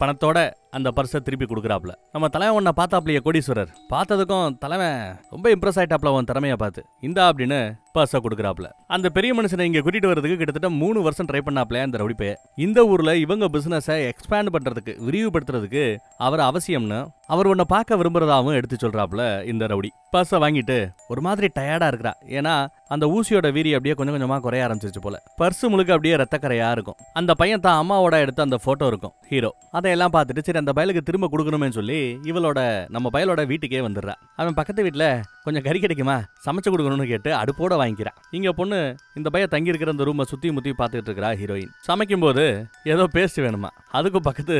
பணத்தோட அந்த பர்ஸை திருப்பி கொடுக்குறாப்புல நம்ம தலைவன் ஒன்ன பார்த்தாப்லையே கோடீஸ்வரர் பார்த்ததுக்கும் தலைவன் ரொம்ப இம்ப்ரெஸ் ஆயிட்டாப்ல அவன் திறமையை பார்த்து இந்தா அப்படின்னு பர்சை கொடுக்குறாப்புல அந்த பெரிய மனுஷனை இங்கே கூட்டிட்டு வரதுக்கு கிட்டத்தட்ட மூணு வருஷம் ட்ரை பண்ணாப்ல அந்த ரவுடிப்பைய இந்த ஊரில் இவங்க பிஸ்னஸை எக்ஸ்பேண்ட் பண்ணுறதுக்கு விரிவுபடுத்துறதுக்கு அவர் அவசியம்னு அவர் உன்னை பார்க்க விரும்புறதாவும் எடுத்து சொல்கிறாப்புல இந்த ரவுடி பர்ஸை வாங்கிட்டு ஒரு மாதிரி டயர்டாக இருக்கா ஏன்னா அந்த ஊசியோட வீரி அப்படியே கொஞ்சம் கொஞ்சமாக குறைய ஆரம்பிச்சிருச்சு போல பர்ஸ் முழுக்க அப்படியே ரத்தக்கரையாக இருக்கும் அந்த பையன் தான் அம்மாவோட எடுத்த அந்த ஃபோட்டோ இருக்கும் ஹீரோ அதை எல்லாம் பார்த்துட்டு சரி அந்த பயலுக்கு திரும்ப கொடுக்கணுமே சொல்லி இவளோட நம்ம பயலோட வீட்டுக்கே வந்துடுறா அவன் பக்கத்து வீட்டில் கொஞ்சம் கறி கிடைக்குமா சமைச்சு கொடுக்கணும்னு கேட்டு அடுப்போட வாங்கிக்கிறான் இங்கே பொண்ணு இந்த பைய தங்கியிருக்கிற அந்த ரூமை சுற்றி முற்றி பார்த்துக்கிட்டு இருக்கிறா ஹீரோயின் சமைக்கும் போது ஏதோ பேஸ்ட் வேணுமா அதுக்கும் பக்கத்து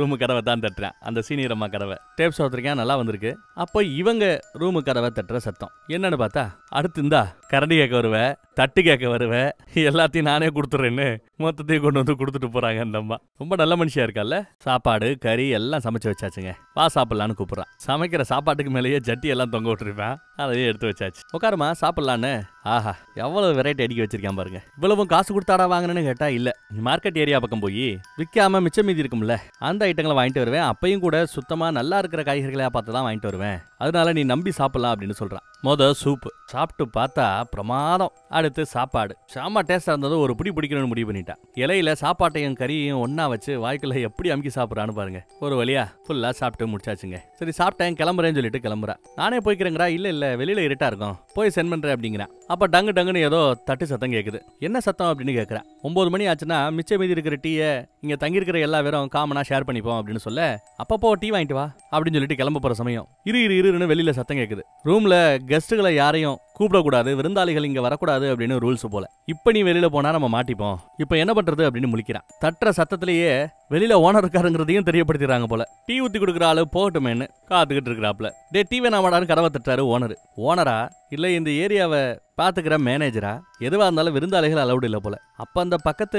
ரூமு கதவை தான் தட்டுறேன் அந்த சீனியர் அம்மா கதவை டேப் சோத்துருக்கேன் நல்லா வந்திருக்கு அப்போ இவங்க ரூமு கதவை தட்டுற சத்தம் என்னன்னு பார்த்தா அடுத்து இந்தா கரடி கேட்க வருவேன் தட்டு கேட்க வருவேன் எல்லாத்தையும் நானே கொடுத்துட்றேன்னு மொத்தத்தையும் கொண்டு வந்து கொடுத்துட்டு போகிறாங்க அந்த அம்மா ரொம்ப நல்ல மனுஷியாக இருக்கால சாப்பாடு கறி எல்லாம் சமைச்சு வச்சாச்சுங்க வா சாப்பிட்லான்னு கூப்பிட்றான் சமைக்கிற சாப்பாட்டுக்கு மேலேயே ஜட்டி எல்லாம் தொங்க விட்டுருப்பேன் அதையும் எடுத்து வச்சாச்சு உட்காருமா சாப்பிட்லான்னு ஆஹா எவ்வளவு வெரைட்டி அடிக்க வச்சிருக்கேன் பாருங்க இவ்வளவும் காசு கொடுத்தாடா வாங்கினேன்னு கேட்டா இல்ல மார்க்கெட் ஏரியா பக்கம் போய் விற்காம மிச்சம் மீதி இருக்கும்ல அந்த ஐட்டங்களை வாங்கிட்டு வருவேன் அப்பையும் கூட சுத்தமா நல்லா இருக்கிற காய்கறிகளையா பார்த்து தான் வாங்கிட்டு வருவேன் அதனால நீ நம்பி சாப்பிடலாம் அப்படின்னு சொல்றான் மொத சூப்பு சாப்பிட்டு பார்த்தா பிரமாதம் அடுத்து சாப்பாடு சாமா டேஸ்டா இருந்ததும் ஒரு பிடி பிடிக்கணும்னு முடிவு பண்ணிட்டான் இலையில சாப்பாட்டையும் கறியையும் ஒன்னா வச்சு வாய்க்குள்ள எப்படி அமுக்கி சாப்பிடறான்னு பாருங்க ஒரு வழியா ஃபுல்லா சாப்பிட்டு முடிச்சாச்சுங்க சரி சாப்பிட்டேன் கிளம்புறேன்னு சொல்லிட்டு கிளம்புறா நானே போய்க்கிறேங்கிறா இல்ல இல்ல வெளியில இருட்டா இருக்கும் போய் சென்ட் பண்றேன் அப்படிங்கிறான் அப்போ டங்கு டங்குன்னு ஏதோ தட்டு சத்தம் கேட்குது என்ன சத்தம் அப்படின்னு கேட்குறேன் ஒம்பது மணி ஆச்சுன்னா மிச்சம் மீதி இருக்கிற டீயை இங்கே தங்கியிருக்கிற எல்லா வேறும் காமனாக ஷேர் பண்ணிப்போம் அப்படின்னு சொல்ல அப்பப்போ டீ வாங்கிட்டு வா அப்படின்னு சொல்லிட்டு கிளம்ப போகிற சமயம் இரு இரு இருன்னு வெளியில் சத்தம் கேட்குது ரூமில் கெஸ்ட்டுகளை யாரையும் கூப்பிடக்கூடாது விருந்தாளிகள் இங்கே வரக்கூடாது அப்படின்னு ரூல்ஸ் போல இப்ப நீ வெளியில போனா நம்ம மாட்டிப்போம் இப்போ என்ன பண்றது அப்படின்னு முழிக்கிறான் தட்டுற சத்தத்திலேயே வெளியில ஓனர் இருக்காருங்கிறதையும் தெரியப்படுத்திடுறாங்க போல டீ ஊத்தி கொடுக்குற ஆளு போகட்டுமேன்னு காத்துக்கிட்டு இருக்கிறாப்ல டே டீ வேணாமாடான்னு கதவை தட்டுறாரு ஓனர் ஓனரா இல்லை இந்த ஏரியாவை பாத்துக்கிற மேனேஜரா எதுவாக இருந்தாலும் விருந்தாளிகள் அலௌடு இல்லை போல அப்போ அந்த பக்கத்து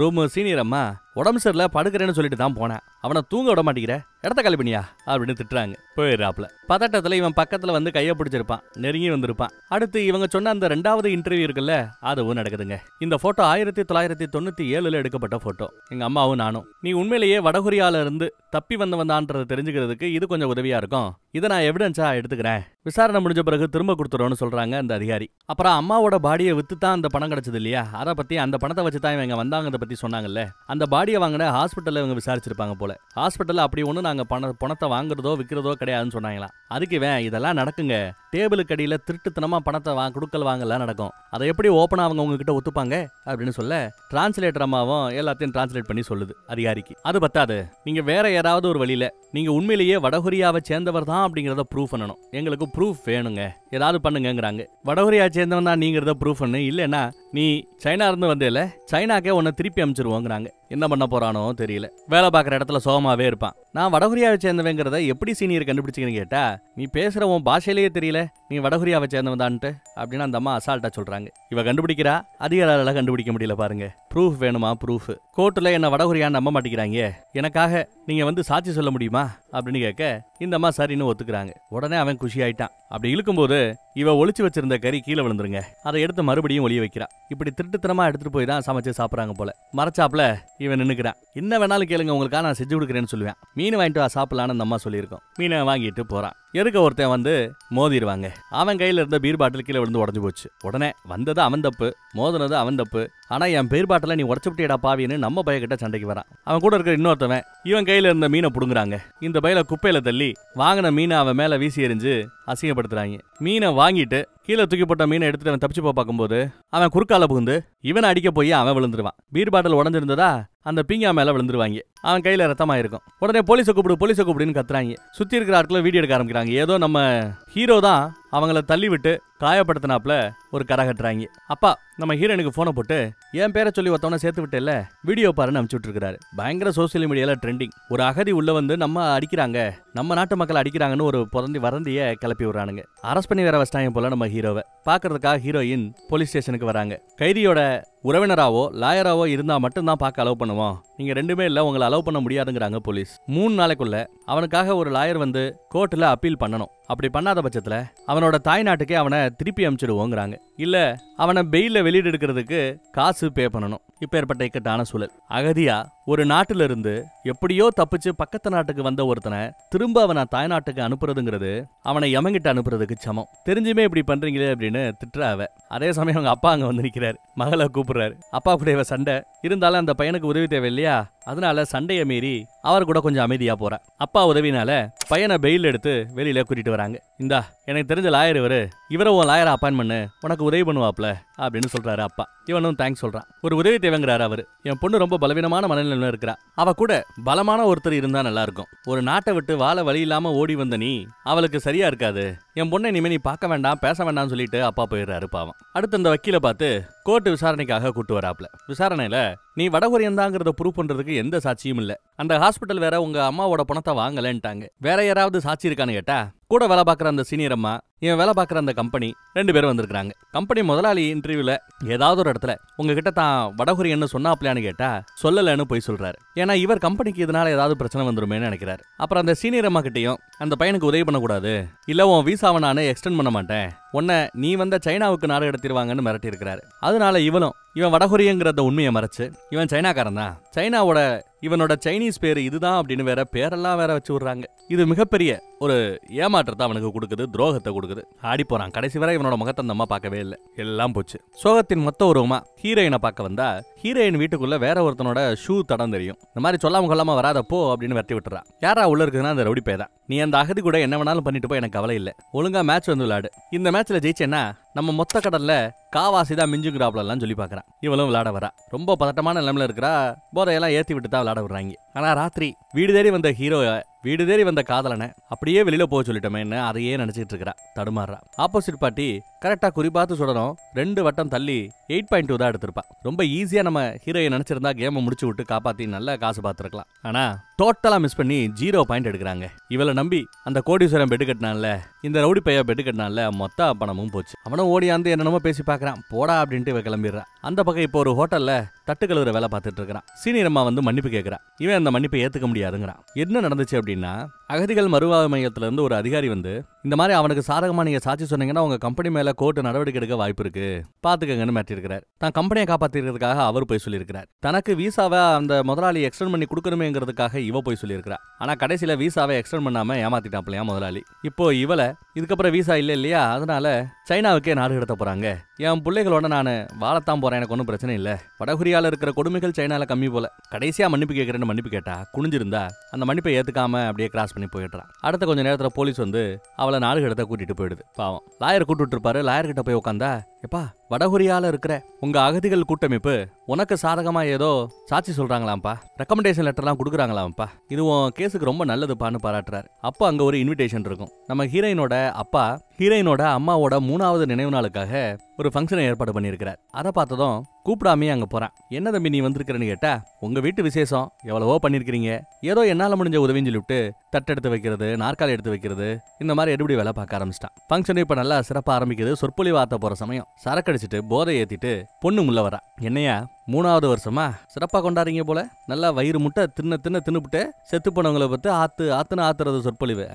ரூமு சீனியர் அம்மா உடம்பு சரியில்ல படுக்கிறேன்னு சொல்லிட்டு தான் போனேன் அவனை தூங்க விட மாட்டேங்கிற இடத்த காலி பண்ணியா அப்படின்னு திட்டுறாங்க போயிடுறாப்புல பதட்டத்தில் இவன் பக்கத்தில் வந்து கையை பிடிச்சிருப்பான் நெருங்கி வந்திருப்பான் அடுத்து இவங்க சொன்ன அந்த ரெண்டாவது இன்டர்வியூ இருக்குல்ல அதுவும் நடக்குதுங்க இந்த ஃபோட்டோ ஆயிரத்தி தொள்ளாயிரத்தி தொண்ணூற்றி ஏழில் எடுக்கப்பட்ட ஃபோட்டோ எங்கள் அம்மாவும் நானும் நீ உண்மையிலேயே வடகொரியாவிலிருந்து தப்பி வந்தான்றதை தெரிஞ்சுக்கிறதுக்கு இது கொஞ்சம் உதவியாக இருக்கும் இதை நான் எவிடன்ஸாக எடுத்துக்கிறேன் விசாரணை முடிஞ்ச பிறகு திரும்ப கொடுத்துறோம்னு சொல்கிறாங்க அந்த அதிகாரி அப்புறம் அம்மாவோட பாடியை விற்று தான் அந்த பணம் கிடச்சிது இல்லையா அதை பற்றி அந்த பணத்தை வச்சு தான் இவங்க அதை பற்றி சொன்னாங்கல்ல அந்த பாடியை வாங்கின ஹாஸ்பிட்டலில் இவங்க விசாரிச்சிருப்பாங்க போல ஹாஸ்பிட்டலில் அப்படி ஒன்று நாங்கள் பண பணத்தை வாங்குறதோ விற்கிறதோ கிடையாதுன்னு சொன்னாங்களா அதுக்கு இவன் இதெல்லாம் நடக்குங்க டேபிளுக்கு அடியில் திருட்டுத்தனமாக பணத்தை வா கொடுக்கல் வாங்கலாம் நடக்கும் அதை எப்படி ஓப்பனாக அவங்க உங்ககிட்ட ஒத்துப்பாங்க அப்படின்னு சொல்ல டிரான்ஸ்லேட்டர் அம்மாவும் எல்லாத்தையும் டிரான்ஸ்லேட் பண்ணி சொல்லுது அதிகாரிக்கு அது பத்தாது நீங்கள் வேற யாராவது ஒரு வழியில் நீங்கள் உண்மையிலேயே வடகொரியாவை சேர்ந்தவர் தான் அப்படிங்கிறத ப்ரூவ் பண்ணணும் எங்களுக்கு ப்ரூஃப் வேணுங்க ஏதாவது பண்ணுங்கங்கிறாங்க வடகொரியா சேர்ந்தவன் தான் நீங்கிறத ப்ரூஃப் பண்ணு இல்லைன்னா நீ சைனா இருந்து வந்தேல சைனாக்கே உன்னை திருப்பி அனுப்பிச்சிருவோங்கிறாங்க என்ன பண்ண போறானோ தெரியல வேலை பார்க்குற இடத்துல சோகமாவே இருப்பான் நான் வடகொரியாவை சேர்ந்தவங்கிறத எப்படி சீனியர் கண்டுபிடிச்சிங்கன்னு கேட்டா நீ பேசுற உன் பாஷையிலேயே தெரியல நீ வடகொரியாவை சேர்ந்தவன்தான்ட்டு அப்படின்னு அந்த அம்மா அசால்ட்டா சொல்றாங்க இவ கண்டுபிடிக்கிறா அதிகாரால கண்டுபிடிக்க முடியல பாருங்க ப்ரூஃப் வேணுமா ப்ரூஃப் கோர்ட்டில் என்ன வடகொரியான்னு நம்ப மாட்டேங்கிறாங்க எனக்காக நீங்க வந்து சாட்சி சொல்ல முடியுமா அப்படின்னு கேட்க இந்த அம்மா சரின்னு ஒத்துக்கிறாங்க உடனே அவன் குஷி ஆயிட்டான் அப்படி இழுக்கும்போது இவ ஒழிச்சு வச்சிருந்த கறி கீழே விழுந்துருங்க அதை எடுத்து மறுபடியும் ஒளிய வைக்கிறான் இப்படி திருட்டுத்தனமா எடுத்துகிட்டு போய் தான் சமைச்சு சாப்பிட்றாங்க போல மறைச்சாப்புல இவன் நின்னுக்கிறான் என்ன வேணாலும் கேளுங்க உங்களுக்கா நான் செஞ்சு கொடுக்குறேன்னு சொல்லுவேன் மீன் வாங்கிட்டு வா சாப்பிடலான்னு நம்ம சொல்லியிருக்கோம் மீனை வாங்கிட்டு போகிறான் எருக்க ஒருத்தன் வந்து மோதிடுவாங்க அவன் கையில் இருந்த பீர் பாட்டில் கீழே விழுந்து உடஞ்சு போச்சு உடனே வந்தது அவன் தப்பு மோதினது அவன் தப்பு ஆனால் என் பீர் பாட்டில நீ உடச்சுப்பிட்டேடா பாவின்னு நம்ம பையகிட்ட சண்டைக்கு வரான் அவன் கூட இருக்கிற இன்னொருத்தவன் இவன் கையில இருந்த மீனை பிடுங்குறாங்க இந்த பையில குப்பையில தள்ளி வாங்கின மீனை அவன் மேலே வீசி எறிஞ்சு அசிங்கப்படுத்துறாங்க மீனை வாங்கிட்டு கீழே தூக்கிப்பட்ட மீனை எடுத்துட்டு அவன் தப்பிச்சு போய் பார்க்கும்போது அவன் குறுக்கால புகுந்து இவனை அடிக்க போய் அவன் விழுந்துருவான் பீர் பாட்டில் உடஞ்சிருந்ததா அந்த பிங்கா மேலே விழுந்துருவாங்க அவன் கையில் ரத்தமாக இருக்கும் உடனே போலீஸ் கூப்பிடு போலீஸ் கூப்பிடுன்னு கத்துறாங்க சுற்றி இருக்கிற ஆட்களை வீடியோ எடுக்க ஆரம்பிக்கிறாங்க ஏதோ நம்ம ஹீரோ தான் அவங்கள தள்ளி விட்டு காயப்படுத்தினாப்புல ஒரு கரை கட்டுறாங்க அப்பா நம்ம ஹீரோனுக்கு ஃபோனை போட்டு என் பேரை சொல்லி ஒருத்தவனை சேர்த்து விட்டேல வீடியோ பாருன்னு அனுப்பிச்சுட்ருக்காரு பயங்கர சோசியல் மீடியாவில் ட்ரெண்டிங் ஒரு அகதி உள்ள வந்து நம்ம அடிக்கிறாங்க நம்ம நாட்டு மக்களை அடிக்கிறாங்கன்னு ஒரு பொறந்தி வரந்திய கிளப்பி விடுறானுங்க அரஸ்ட் பண்ணி வேற வச்சிட்டாங்க போல நம்ம ஹீரோவை பார்க்கறதுக்காக ஹீரோயின் போலீஸ் ஸ்டேஷனுக்கு வராங்க கைதியோட உறவினராவோ லாயராவோ இருந்தால் மட்டும்தான் பார்க்க அலோவ் பண்ணுவோம் நீங்கள் ரெண்டுமே இல்லை உங்களை அலோவ் பண்ண முடியாதுங்கிறாங்க போலீஸ் மூணு நாளைக்குள்ள அவனுக்காக ஒரு லாயர் வந்து கோர்ட்டில் அப்பீல் பண்ணணும் அப்படி பண்ணாத பட்சத்தில் அவனோட தாய் நாட்டுக்கே அவனை திருப்பி அனுப்பிச்சிடுவோங்கிறாங்க இல்லை அவனை பெயிலில் வெளியிட எடுக்கிறதுக்கு காசு பே பண்ணணும் இப்பேற்பட்ட இக்கட்டான சூழல் அகதியாக ஒரு நாட்டிலிருந்து எப்படியோ தப்பிச்சு பக்கத்து நாட்டுக்கு வந்த ஒருத்தனை திரும்ப அவனை தாய்நாட்டுக்கு அனுப்புறதுங்கிறது அவனை எமங்கிட்ட அனுப்புறதுக்கு சமம் தெரிஞ்சுமே இப்படி பண்றீங்களே அப்படின்னு திட்டுறாவ அதே சமயம் அவங்க அப்பா அங்க வந்து நிற்கிறாரு மகளை கூப்பிடுறாரு அப்பா கூட சண்டை இருந்தாலும் அந்த பையனுக்கு உதவி தேவை இல்லையா அதனால சண்டையை மீறி அவர் கூட கொஞ்சம் அமைதியா போற அப்பா உதவினால பையனை பெயில் எடுத்து வெளியில கூட்டிட்டு வராங்க இந்தா எனக்கு தெரிஞ்ச லாயர் இவரு இவரை உன் லாயரை அப்பாயின் பண்ணு உனக்கு உதவி பண்ணுவாப்ல அப்படின்னு சொல்றாரு அப்பா இவனும் தேங்க்ஸ் சொல்றான் ஒரு உதவி தேவைங்கிறாரு அவர் என் பொண்ணு ரொம்ப பலவீனமான மனநிலை நிலையில இருக்கிறா அவ கூட பலமான ஒருத்தர் இருந்தா நல்லா இருக்கும் ஒரு நாட்டை விட்டு வாழ வழி இல்லாம ஓடி வந்த நீ அவளுக்கு சரியா இருக்காது என் பொண்ணை இனிமே நீ பார்க்க வேண்டாம் பேச வேண்டாம்னு சொல்லிட்டு அப்பா போயிடுறாரு பாவம் அடுத்து அந்த வக்கீல பார்த்து கோர்ட் விசாரணைக்காக கூட்டு வராப்ல விசாரணையில நீ வடகொரியன் தாங்கிறத ப்ரூவ் பண்றதுக்கு எந்த சாட்சியும் இல்ல அந்த ஹாஸ்பிட்டல் வேற உங்க அம்மாவோட பணத்தை வாங்கலன்ட்டாங்க வேற யாராவது சாட்சி இருக்கான்னு கேட்டா கூட வேலை பார்க்குற அந்த சீனியர் அம்மா என் வேலை பார்க்குற அந்த கம்பெனி ரெண்டு பேரும் வந்திருக்கிறாங்க கம்பெனி முதலாளி இன்டர்வியூவில் ஏதாவது ஒரு இடத்துல உங்ககிட்ட தான் வடகொரியன்னு சொன்னாப்லையான்னு கேட்டால் சொல்லலன்னு போய் சொல்றாரு ஏன்னா இவர் கம்பெனிக்கு இதனால ஏதாவது பிரச்சனை வந்துருமே நினைக்கிறார் அப்புறம் அந்த சீனியர் அம்மா கிட்டேயும் அந்த பையனுக்கு உதவி பண்ணக்கூடாது இல்லை உன் வீசாவை நான் எக்ஸ்டெண்ட் பண்ண மாட்டேன் உன்னை நீ வந்த சைனாவுக்கு நாடு கடத்திடுவாங்கன்னு இருக்கிறாரு அதனால இவனும் இவன் வடகொரியங்கிறத உண்மையை மறைச்சு இவன் சைனாக்காரன் தான் சைனாவோட இவனோட சைனீஸ் பேர் இதுதான் அப்படின்னு வேற பேரெல்லாம் வேற வச்சு விடுறாங்க இது மிகப்பெரிய ஒரு ஏமாற்றத்தை அவனுக்கு கொடுக்குது துரோகத்தை கொடுக்குது ஆடி போறான் கடைசி வரை இவனோட முகத்தை அம்மா பார்க்கவே இல்லை எல்லாம் போச்சு சோகத்தின் மொத்த உருவமா ஹீரோயினை பார்க்க வந்தா ஹீரோயின் வீட்டுக்குள்ள வேற ஒருத்தனோட ஷூ தடம் தெரியும் இந்த மாதிரி சொல்லாம கொள்ளாம வராதப்போ அப்படின்னு வெட்டி விட்டுறான் யாரா உள்ள இருக்குதுன்னா அந்த ரவுடி பேதான் நீ அந்த அகதி கூட என்ன வேணாலும் பண்ணிட்டு போய் எனக்கு கவலை இல்லை ஒழுங்கா மேட்ச் வந்து விளையாடு இந்த மேட்ச்ல ஜெயிச்சேன்னா நம்ம மொத்த கடலில் காவாசி தான் மிஞ்சுங்கிறாப்லலாம் சொல்லி பார்க்குறான் இவளும் விளாட வரா ரொம்ப பதட்டமான நிலைமையில இருக்கிறா போதையெல்லாம் ஏற்றி விட்டு தான் விளாட விடுறாங்க ஆனால் ராத்திரி வீடு தேடி வந்த ஹீரோவை வீடு தேடி வந்த காதலனை அப்படியே வெளியில போக சொல்லிட்டோமேன்னு அதையே நினைச்சிட்டு இருக்கிறா தடுமாறுறா ஆப்போசிட் பார்ட்டி கரெக்டாக குறிப்பாத்து சுடணும் ரெண்டு வட்டம் தள்ளி எயிட் பாயிண்ட் டூ தான் எடுத்திருப்பா ரொம்ப ஈஸியாக நம்ம ஹீரோயை நினைச்சிருந்தா கேமை முடிச்சு விட்டு காப்பாற்றி நல்லா காசு பார்த்துருக்கலாம் ஆனால் டோட்டலாக மிஸ் பண்ணி ஜீரோ பாயிண்ட் எடுக்கிறாங்க இவளை நம்பி அந்த கோடீஸ்வரன் பெட்டு கட்டினான்ல இந்த ரவுடி பையா பெட்டு கட்டினான்ல மொத்த பணமும் போச்சு அவனும் ஓடியாந்து என்னென்னமோ பேசி பார்க்குறான் போடா அப்படின்ட்டு இவ கிளம்பிடுறான் அந்த பக்கம் இப்போ ஒரு ஹோட்டலில் தட்டு கழுவுற வேலை பார்த்துட்டு இருக்கிறான் சீனியர் அம்மா வந்து மன்னிப்பு கேட்குறான் இவன் அந்த மன்னிப்பை ஏற்றுக்க முடியாதுங்கிறான் என்ன நடந்துச்சு அப்படின்னா அகதிகள் மறுவாழ்வு மையத்திலிருந்து ஒரு அதிகாரி வந்து இந்த மாதிரி அவனுக்கு சாதகமாக நீங்கள் சாட்சி சொன்னீங்கன்னா உங்கள் கம்பெனி மேலே கோர்ட்டு நடவடிக்கை எடுக்க வாய்ப்பு இருக்கு பார்த்துக்கங்கன்னு மாட்டிருக்கிறார் தான் கம்பெனியை காப்பாற்றிக்கிறதுக்காக அவர் போய் சொல்லியிருக்கிறார் தனக்கு வீசாவை அந்த முதலாளி எக்ஸ்டெண்ட் பண்ணி கொடுக்கணுமேங்கிறதுக்காக இவ போய் சொல்லியிருக்கிறா ஆனால் கடைசியில் வீசாவை எக்ஸ்டெண்ட் பண்ணாமல் ஏமாத்திட்டாப்லையா முதலாளி இப்போ இவளை இதுக்கப்புறம் வீசா இல்லை இல்லையா அதனால சைனாவுக்கே நாடு கடத்த போகிறாங்க என் பிள்ளைகளோட நான் வாழத்தான் போகிறேன் எனக்கு ஒன்றும் பிரச்சனை இல்லை வடகொரியாவில் இருக்கிற கொடுமைகள் சைனாவில் கம்மி போல கடைசியாக மன்னிப்பு கேட்குறேன்னு மன்னிப்பு கேட்டா குனிஞ்சிருந்தா அந்த மன்னிப்பை ஏற்றுக்காம அப்படியே கிராஸ் பண்ணி போயிடுறான் அடுத்த கொஞ்ச நேரத்தில் போலீஸ் வந்து அவளை நாலு இடத்த கூட்டிகிட்டு போயிடுது பாவம் லாயர் கூப்பிட்டு இருப்பாரு லாயர்கிட்ட போய் உட்காந்தா எப்பா வடகொரியால இருக்கிற உங்க அகதிகள் கூட்டமைப்பு உனக்கு சாதகமா ஏதோ சாட்சி சொல்றாங்களாம்ப்பா ரெக்கமெண்டேஷன் லெட்டர்லாம் கொடுக்குறாங்களாம்ப்பா இது உன் கேஸுக்கு ரொம்ப நல்லதுப்பான்னு பாராட்டுறாரு அப்போ அங்க ஒரு இன்விடேஷன் இருக்கும் நம்ம ஹீரோயினோட அப்பா ஹீரோயினோட அம்மாவோட மூணாவது நினைவு நாளுக்காக ஒரு ஃபங்க்ஷனை ஏற்பாடு பண்ணியிருக்கிறார் அதை பார்த்ததும் கூப்பிடாமே அங்கே போறான் என்ன தம்பி நீ வந்திருக்கிறன்னு கேட்டா உங்க வீட்டு விசேஷம் எவ்வளவோ பண்ணியிருக்கிறீங்க ஏதோ என்னால் முடிஞ்ச உதவின்னு சொல்லிவிட்டு எடுத்து வைக்கிறது நாற்காலி எடுத்து வைக்கிறது இந்த மாதிரி எடுபடி வேலை பார்க்க ஆரம்பிச்சிட்டான் ஃபங்க்ஷன் இப்போ நல்லா சிறப்பாக ஆரம்பிக்குது வார்த்தை போகிற சமயம் சரக்கடிச்சிட்டு போதை ஏத்திட்டு பொண்ணு முள்ள வரா என்னையா மூணாவது வருஷமா சிறப்பாக கொண்டாடுறீங்க போல நல்லா வயிறு முட்டை தின்ன தின்ன தின்னுபிட்டு செத்து போனவங்களை பார்த்து ஆத்து ஆத்துன்னு ஆத்துறது சொற்பொழிவு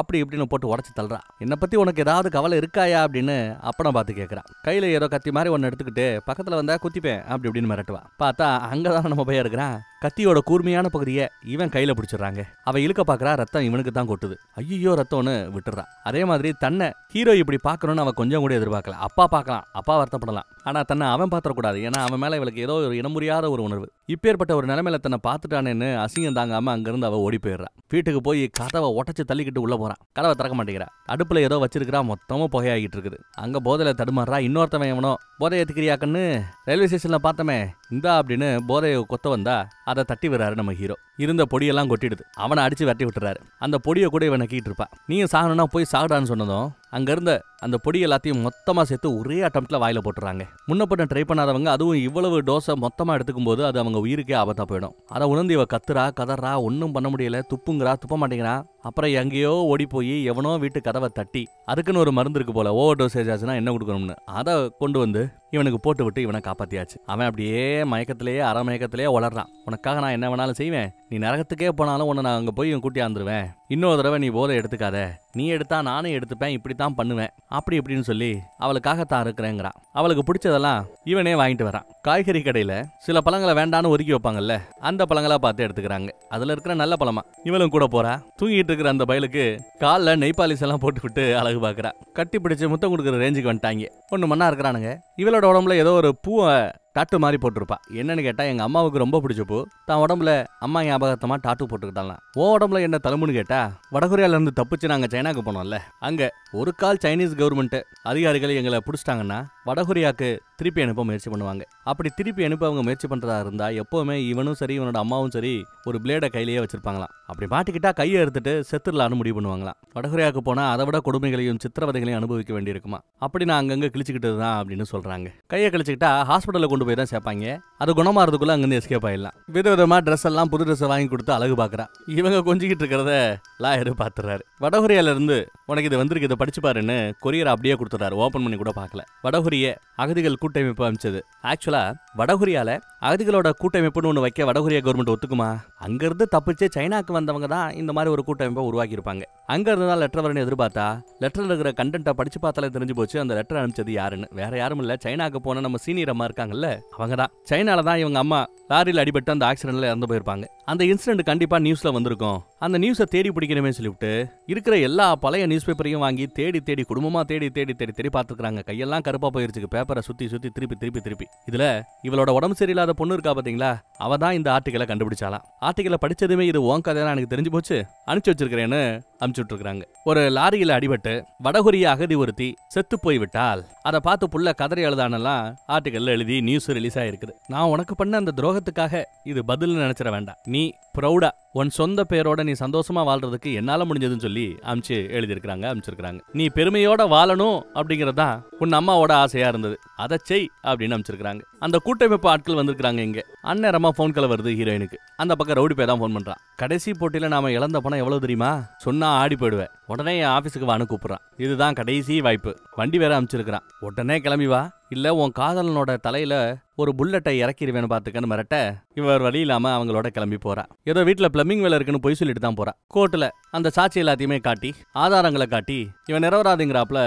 அப்படி இப்படின்னு போட்டு உடச்சி தள்ளுறா என்னை பற்றி உனக்கு ஏதாவது கவலை இருக்காயா அப்படின்னு அப்படம் பார்த்து கேட்குறான் கையில் ஏதோ கத்தி மாதிரி ஒன்று எடுத்துக்கிட்டு பக்கத்தில் வந்தால் குத்திப்பேன் அப்படி இப்படின்னு மிரட்டுவா பார்த்தா அங்கே தான் நம்ம போய் இருக்கிறான் கத்தியோட கூர்மையான பகுதியை இவன் கையில் பிடிச்சிடுறாங்க அவன் இழுக்க பார்க்குறா ரத்தம் இவனுக்கு தான் கொட்டுது ஐயோ ரத்தம்னு விட்டுறான் அதே மாதிரி தன்னை ஹீரோ இப்படி பார்க்கணும்னு அவன் கொஞ்சம் கூட எதிர்பார்க்கல அப்பா பார்க்கலாம் அப்பா வருத்தப்படலாம் ஆனால் தன்னை அவன் பார்த்துடக்கூடாது ஏன்னா அவன் மேலே இவளுக்கு ஏதோ ஒரு இனமுறியாத ஒரு உணர்வு இப்பேற்பட்ட ஒரு நிலைமையில தன்னை பார்த்துட்டானேன்னு அசிங்கம் தாங்காம அங்கிருந்து அவள் ஓடி போயிடுறான் வீட்டுக்கு போய் கதவை உடச்சு தள்ளிக்கிட்டு உள்ள போறான் கதவை திறக்க மாட்டேங்கிறா அடுப்புல ஏதோ வச்சிருக்கா மொத்தமும் புகையாகிட்டு இருக்குது அங்க போதையில தடுமாறா இன்னொருத்தவன் எவனோ போதை ஏத்துக்கிறியாக்கன்னு ரயில்வே ஸ்டேஷன்ல பார்த்தமே இந்தா அப்படின்னு போதையை கொத்த வந்தா அதை தட்டி விடுறாரு நம்ம ஹீரோ இருந்த பொடியெல்லாம் கொட்டிடுது அவனை அடிச்சு வெட்டி விட்டுறாரு அந்த பொடியை கூட இவனை நக்கிட்டு இருப்பான் நீயும் சாகணும்னா போய் சாகடான்னு சொன்னதும் அங்க இருந்த அந்த பொடி எல்லாத்தையும் மொத்தமாக சேர்த்து ஒரே அட்டம்ல வாயில போட்டுறாங்க முன்னப்பட்ட ட்ரை பண்ணாதவங்க அதுவும் இவ்வளவு டோஸை மொத்தமாக எடுத்துக்கும் போது அது அவங்க உயிருக்கே ஆபத்தாக போயிடும் அதை உணர்ந்து இவ கத்துறா கதறா ஒன்றும் பண்ண முடியல துப்புங்கிறா துப்ப மாட்டேங்கிறா அப்புறம் எங்கேயோ ஓடி போய் எவனோ வீட்டு கதவை தட்டி அதுக்குன்னு ஒரு மருந்து இருக்கு போல ஓவர் டோசேஜ் ஆச்சுன்னா என்ன கொடுக்கணும்னு அதை கொண்டு வந்து இவனுக்கு போட்டு விட்டு இவனை காப்பாத்தியாச்சு அவன் அப்படியே மயக்கத்திலேயே அரை மயக்கத்திலேயே வளர்றான் உனக்காக நான் என்ன வேணாலும் செய்வேன் நீ நரகத்துக்கே போனாலும் உன்னை நான் அங்கே போய் இவன் கூட்டி ஆந்துருவேன் இன்னொரு தடவை நீ போதை எடுத்துக்காத நீ எடுத்தா நானே எடுத்துப்பேன் இப்படி தான் பண்ணுவேன் அப்படி இப்படின்னு சொல்லி அவளுக்காக தான் இருக்கிறேங்கிறான் அவளுக்கு பிடிச்சதெல்லாம் இவனே வாங்கிட்டு வரான் காய்கறி கடையில் சில பழங்களை வேண்டான்னு ஒதுக்கி வைப்பாங்கல்ல அந்த பழங்களா பார்த்து எடுத்துக்கிறாங்க அதில் இருக்கிற நல்ல பழமா இவளும் கூட போறா தூங்கிட்டு இருக்கிற அந்த பயலுக்கு காலில் நெய்பாலிஸ் எல்லாம் போட்டு விட்டு அழகு பார்க்குறா கட்டி பிடிச்சி முத்தம் கொடுக்குற ரேஞ்சுக்கு வந்துட்டாங்க ஒன்று மண்ணா இருக்கிறானுங்க இவளோட உடம்புல ஏதோ ஒரு பூவை டாட்டு மாதிரி போட்டிருப்பா என்னன்னு கேட்டால் எங்கள் அம்மாவுக்கு ரொம்ப பிடிச்ச பூ தான் உடம்புல அம்மா ஞாபகத்தமாக டாட்டு போட்டுக்கிட்டாலாம் ஓ உடம்புல என்ன தலைமுன்னு கேட்டால் வடகொரியாவிலேருந்து தப்பிச்சு நாங்கள் சைனாக்கு போனோம்ல அங்கே ஒரு கால் சைனீஸ் கவர்மெண்ட்டு அதிகாரிகள் எங்களை பிடிச்சிட்டாங்கன்னா வடகொரியாவுக்கு திருப்பி அனுப்ப முயற்சி பண்ணுவாங்க அப்படி திருப்பி அனுப்ப அவங்க முயற்சி பண்ணுறதா இருந்தால் எப்போவுமே இவனும் சரி இவனோட அம்மாவும் சரி ஒரு பிளேடை கையிலேயே வச்சுருப்பாங்களாம் அப்படி மாட்டிக்கிட்டா கையை எடுத்துட்டு செத்துடலான்னு முடிவு பண்ணுவாங்களாம் வடகொரியாவுக்கு போனால் அதை விட கொடுமைகளையும் சித்திரவதைகளையும் அனுபவிக்க வேண்டியிருக்குமா அப்படி நான் அங்கங்கே கிழிச்சிக்கிட்டு தான் அப்படின்னு சொல்கிறாங்க கையை கழிச்சிக்கிட்டா ஹாஸ்பிட்டலில் கொண்டு போய் தான் சேர்ப்பாங்க அது குணமாறதுக்குள்ளே அங்கேருந்து எஸ்கேப் ஆகிடலாம் விதமாக ட்ரெஸ் எல்லாம் புது ட்ரெஸ்ஸை வாங்கி கொடுத்து அழகு பார்க்குறான் இவங்க கொஞ்சிக்கிட்டு இருக்கிறத லாயர் பார்த்துறாரு வடகொரியாவிலேருந்து உனக்கு இது வந்திருக்கு இதை படிச்சு பாருன்னு கொரியர் அப்படியே கொடுத்துட்றாரு ஓப்பன் பண்ணி கூட பார்க்கல வடகொரி வடகொரிய அகதிகள் கூட்டமைப்பு அமைச்சது ஆக்சுவலா வடகொரியால அகதிகளோட கூட்டமைப்புன்னு ஒன்று வைக்க வடகொரியா கவர்மெண்ட் ஒத்துக்குமா அங்கிருந்து தப்பிச்சு சைனாக்கு வந்தவங்க தான் இந்த மாதிரி ஒரு கூட்டமைப்பை உருவாக்கியிருப்பாங்க அங்க இருந்தா லெட்டர் வரணும் எதிர்பார்த்தா லெட்டர்ல இருக்கிற கண்டென்ட்டை படிச்சு பார்த்தாலே தெரிஞ்சு போச்சு அந்த லெட்டர் அனுப்பிச்சது யாருன்னு வேற யாரும் இல்ல சைனாக்கு போன நம்ம சீனியர் அம்மா இருக்காங்கல்ல அவங்க தான் சைனால தான் இவங்க அம்மா லாரியில் அடிபட்டு அந்த ஆக்சிடென்ட்ல இறந்து போயிருப்பாங்க அந்த இன்சிடென்ட் கண்டிப்பா நியூஸ்ல வந்திருக்கும் அந்த நியூஸை தேடி பிடிக்கணுமே சொல்லிவிட்டு இருக்கிற எல்லா பழைய நியூஸ் பேப்பரையும் வாங்கி தேடி தேடி குடும்பமாக தேடி தேடி தேடி தேடி பார்த்துருக்குறாங்க கையெல்லாம் கருப்பாக போயிருச்சுக்கு பேப்பரை சுற்றி சுற்றி திருப்பி திருப்பி திருப்பி இதில் இவளோட உடம்பு சரியில்லாத பொண்ணு இருக்கா பார்த்தீங்களா அவ தான் இந்த ஆர்டிக்கலை கண்டுபிடிச்சாலாம் ஆர்டிக்கலை படித்ததுமே இது ஓன் கதையெல்லாம் எனக்கு தெரிஞ்சு போச்சு அனுப்பிச்சு வச்சிருக்கிறேன்னு விட்டுருக்காங்க ஒரு லாரியில் அடிபட்டு வடகொரிய அகதி ஒருத்தி செத்து போய்விட்டால் அதை பார்த்து புள்ள கதறி எழுதானெல்லாம் ஆர்டிக்கலில் எழுதி நியூஸ் ரிலீஸ் ஆகிருக்குது நான் உனக்கு பண்ண அந்த துரோகத்துக்காக இது பதில்னு நினச்சிட வேண்டாம் நீ ப்ரௌடாக உன் சொந்த பேரோட நீ சந்தோஷமா வாழ்றதுக்கு என்னால முடிஞ்சதுன்னு சொல்லி அமிச்சு எழுதியிருக்கிறாங்க அமிச்சிருக்கிறாங்க நீ பெருமையோட வாழணும் அப்படிங்கறதான் உன் அம்மாவோட ஆசையா இருந்தது அதை செய் அப்படின்னு அமிச்சிருக்காங்க அந்த கூட்டமைப்பு ஆட்கள் வந்திருக்கிறாங்க இங்க அந்நேரமா போன் கால வருது ஹீரோயினுக்கு அந்த பக்கம் ரவுடி பே தான் ஃபோன் பண்றான் கடைசி போட்டியில நாம இழந்த பணம் எவ்வளவு தெரியுமா சொன்னா ஆடி போயிடுவேன் உடனே என் ஆபீஸுக்கு வான்னு கூப்பிடுறான் இதுதான் கடைசி வாய்ப்பு வண்டி வேற அமிச்சிருக்கிறான் உடனே கிளம்பி வா இல்லை உன் காதலனோட தலையில் ஒரு புல்லட்டை இறக்கிடுவேன் பார்த்துக்கன்னு மிரட்ட இவர் வழி இல்லாம அவங்களோட கிளம்பி போறா ஏதோ வீட்டில் பிளம்பிங் வேலை இருக்குன்னு பொய் சொல்லிட்டு தான் போறா கோர்ட்டில் அந்த சாட்சி எல்லாத்தையுமே காட்டி ஆதாரங்களை காட்டி இவன் நிரவராதுங்கிறாப்புல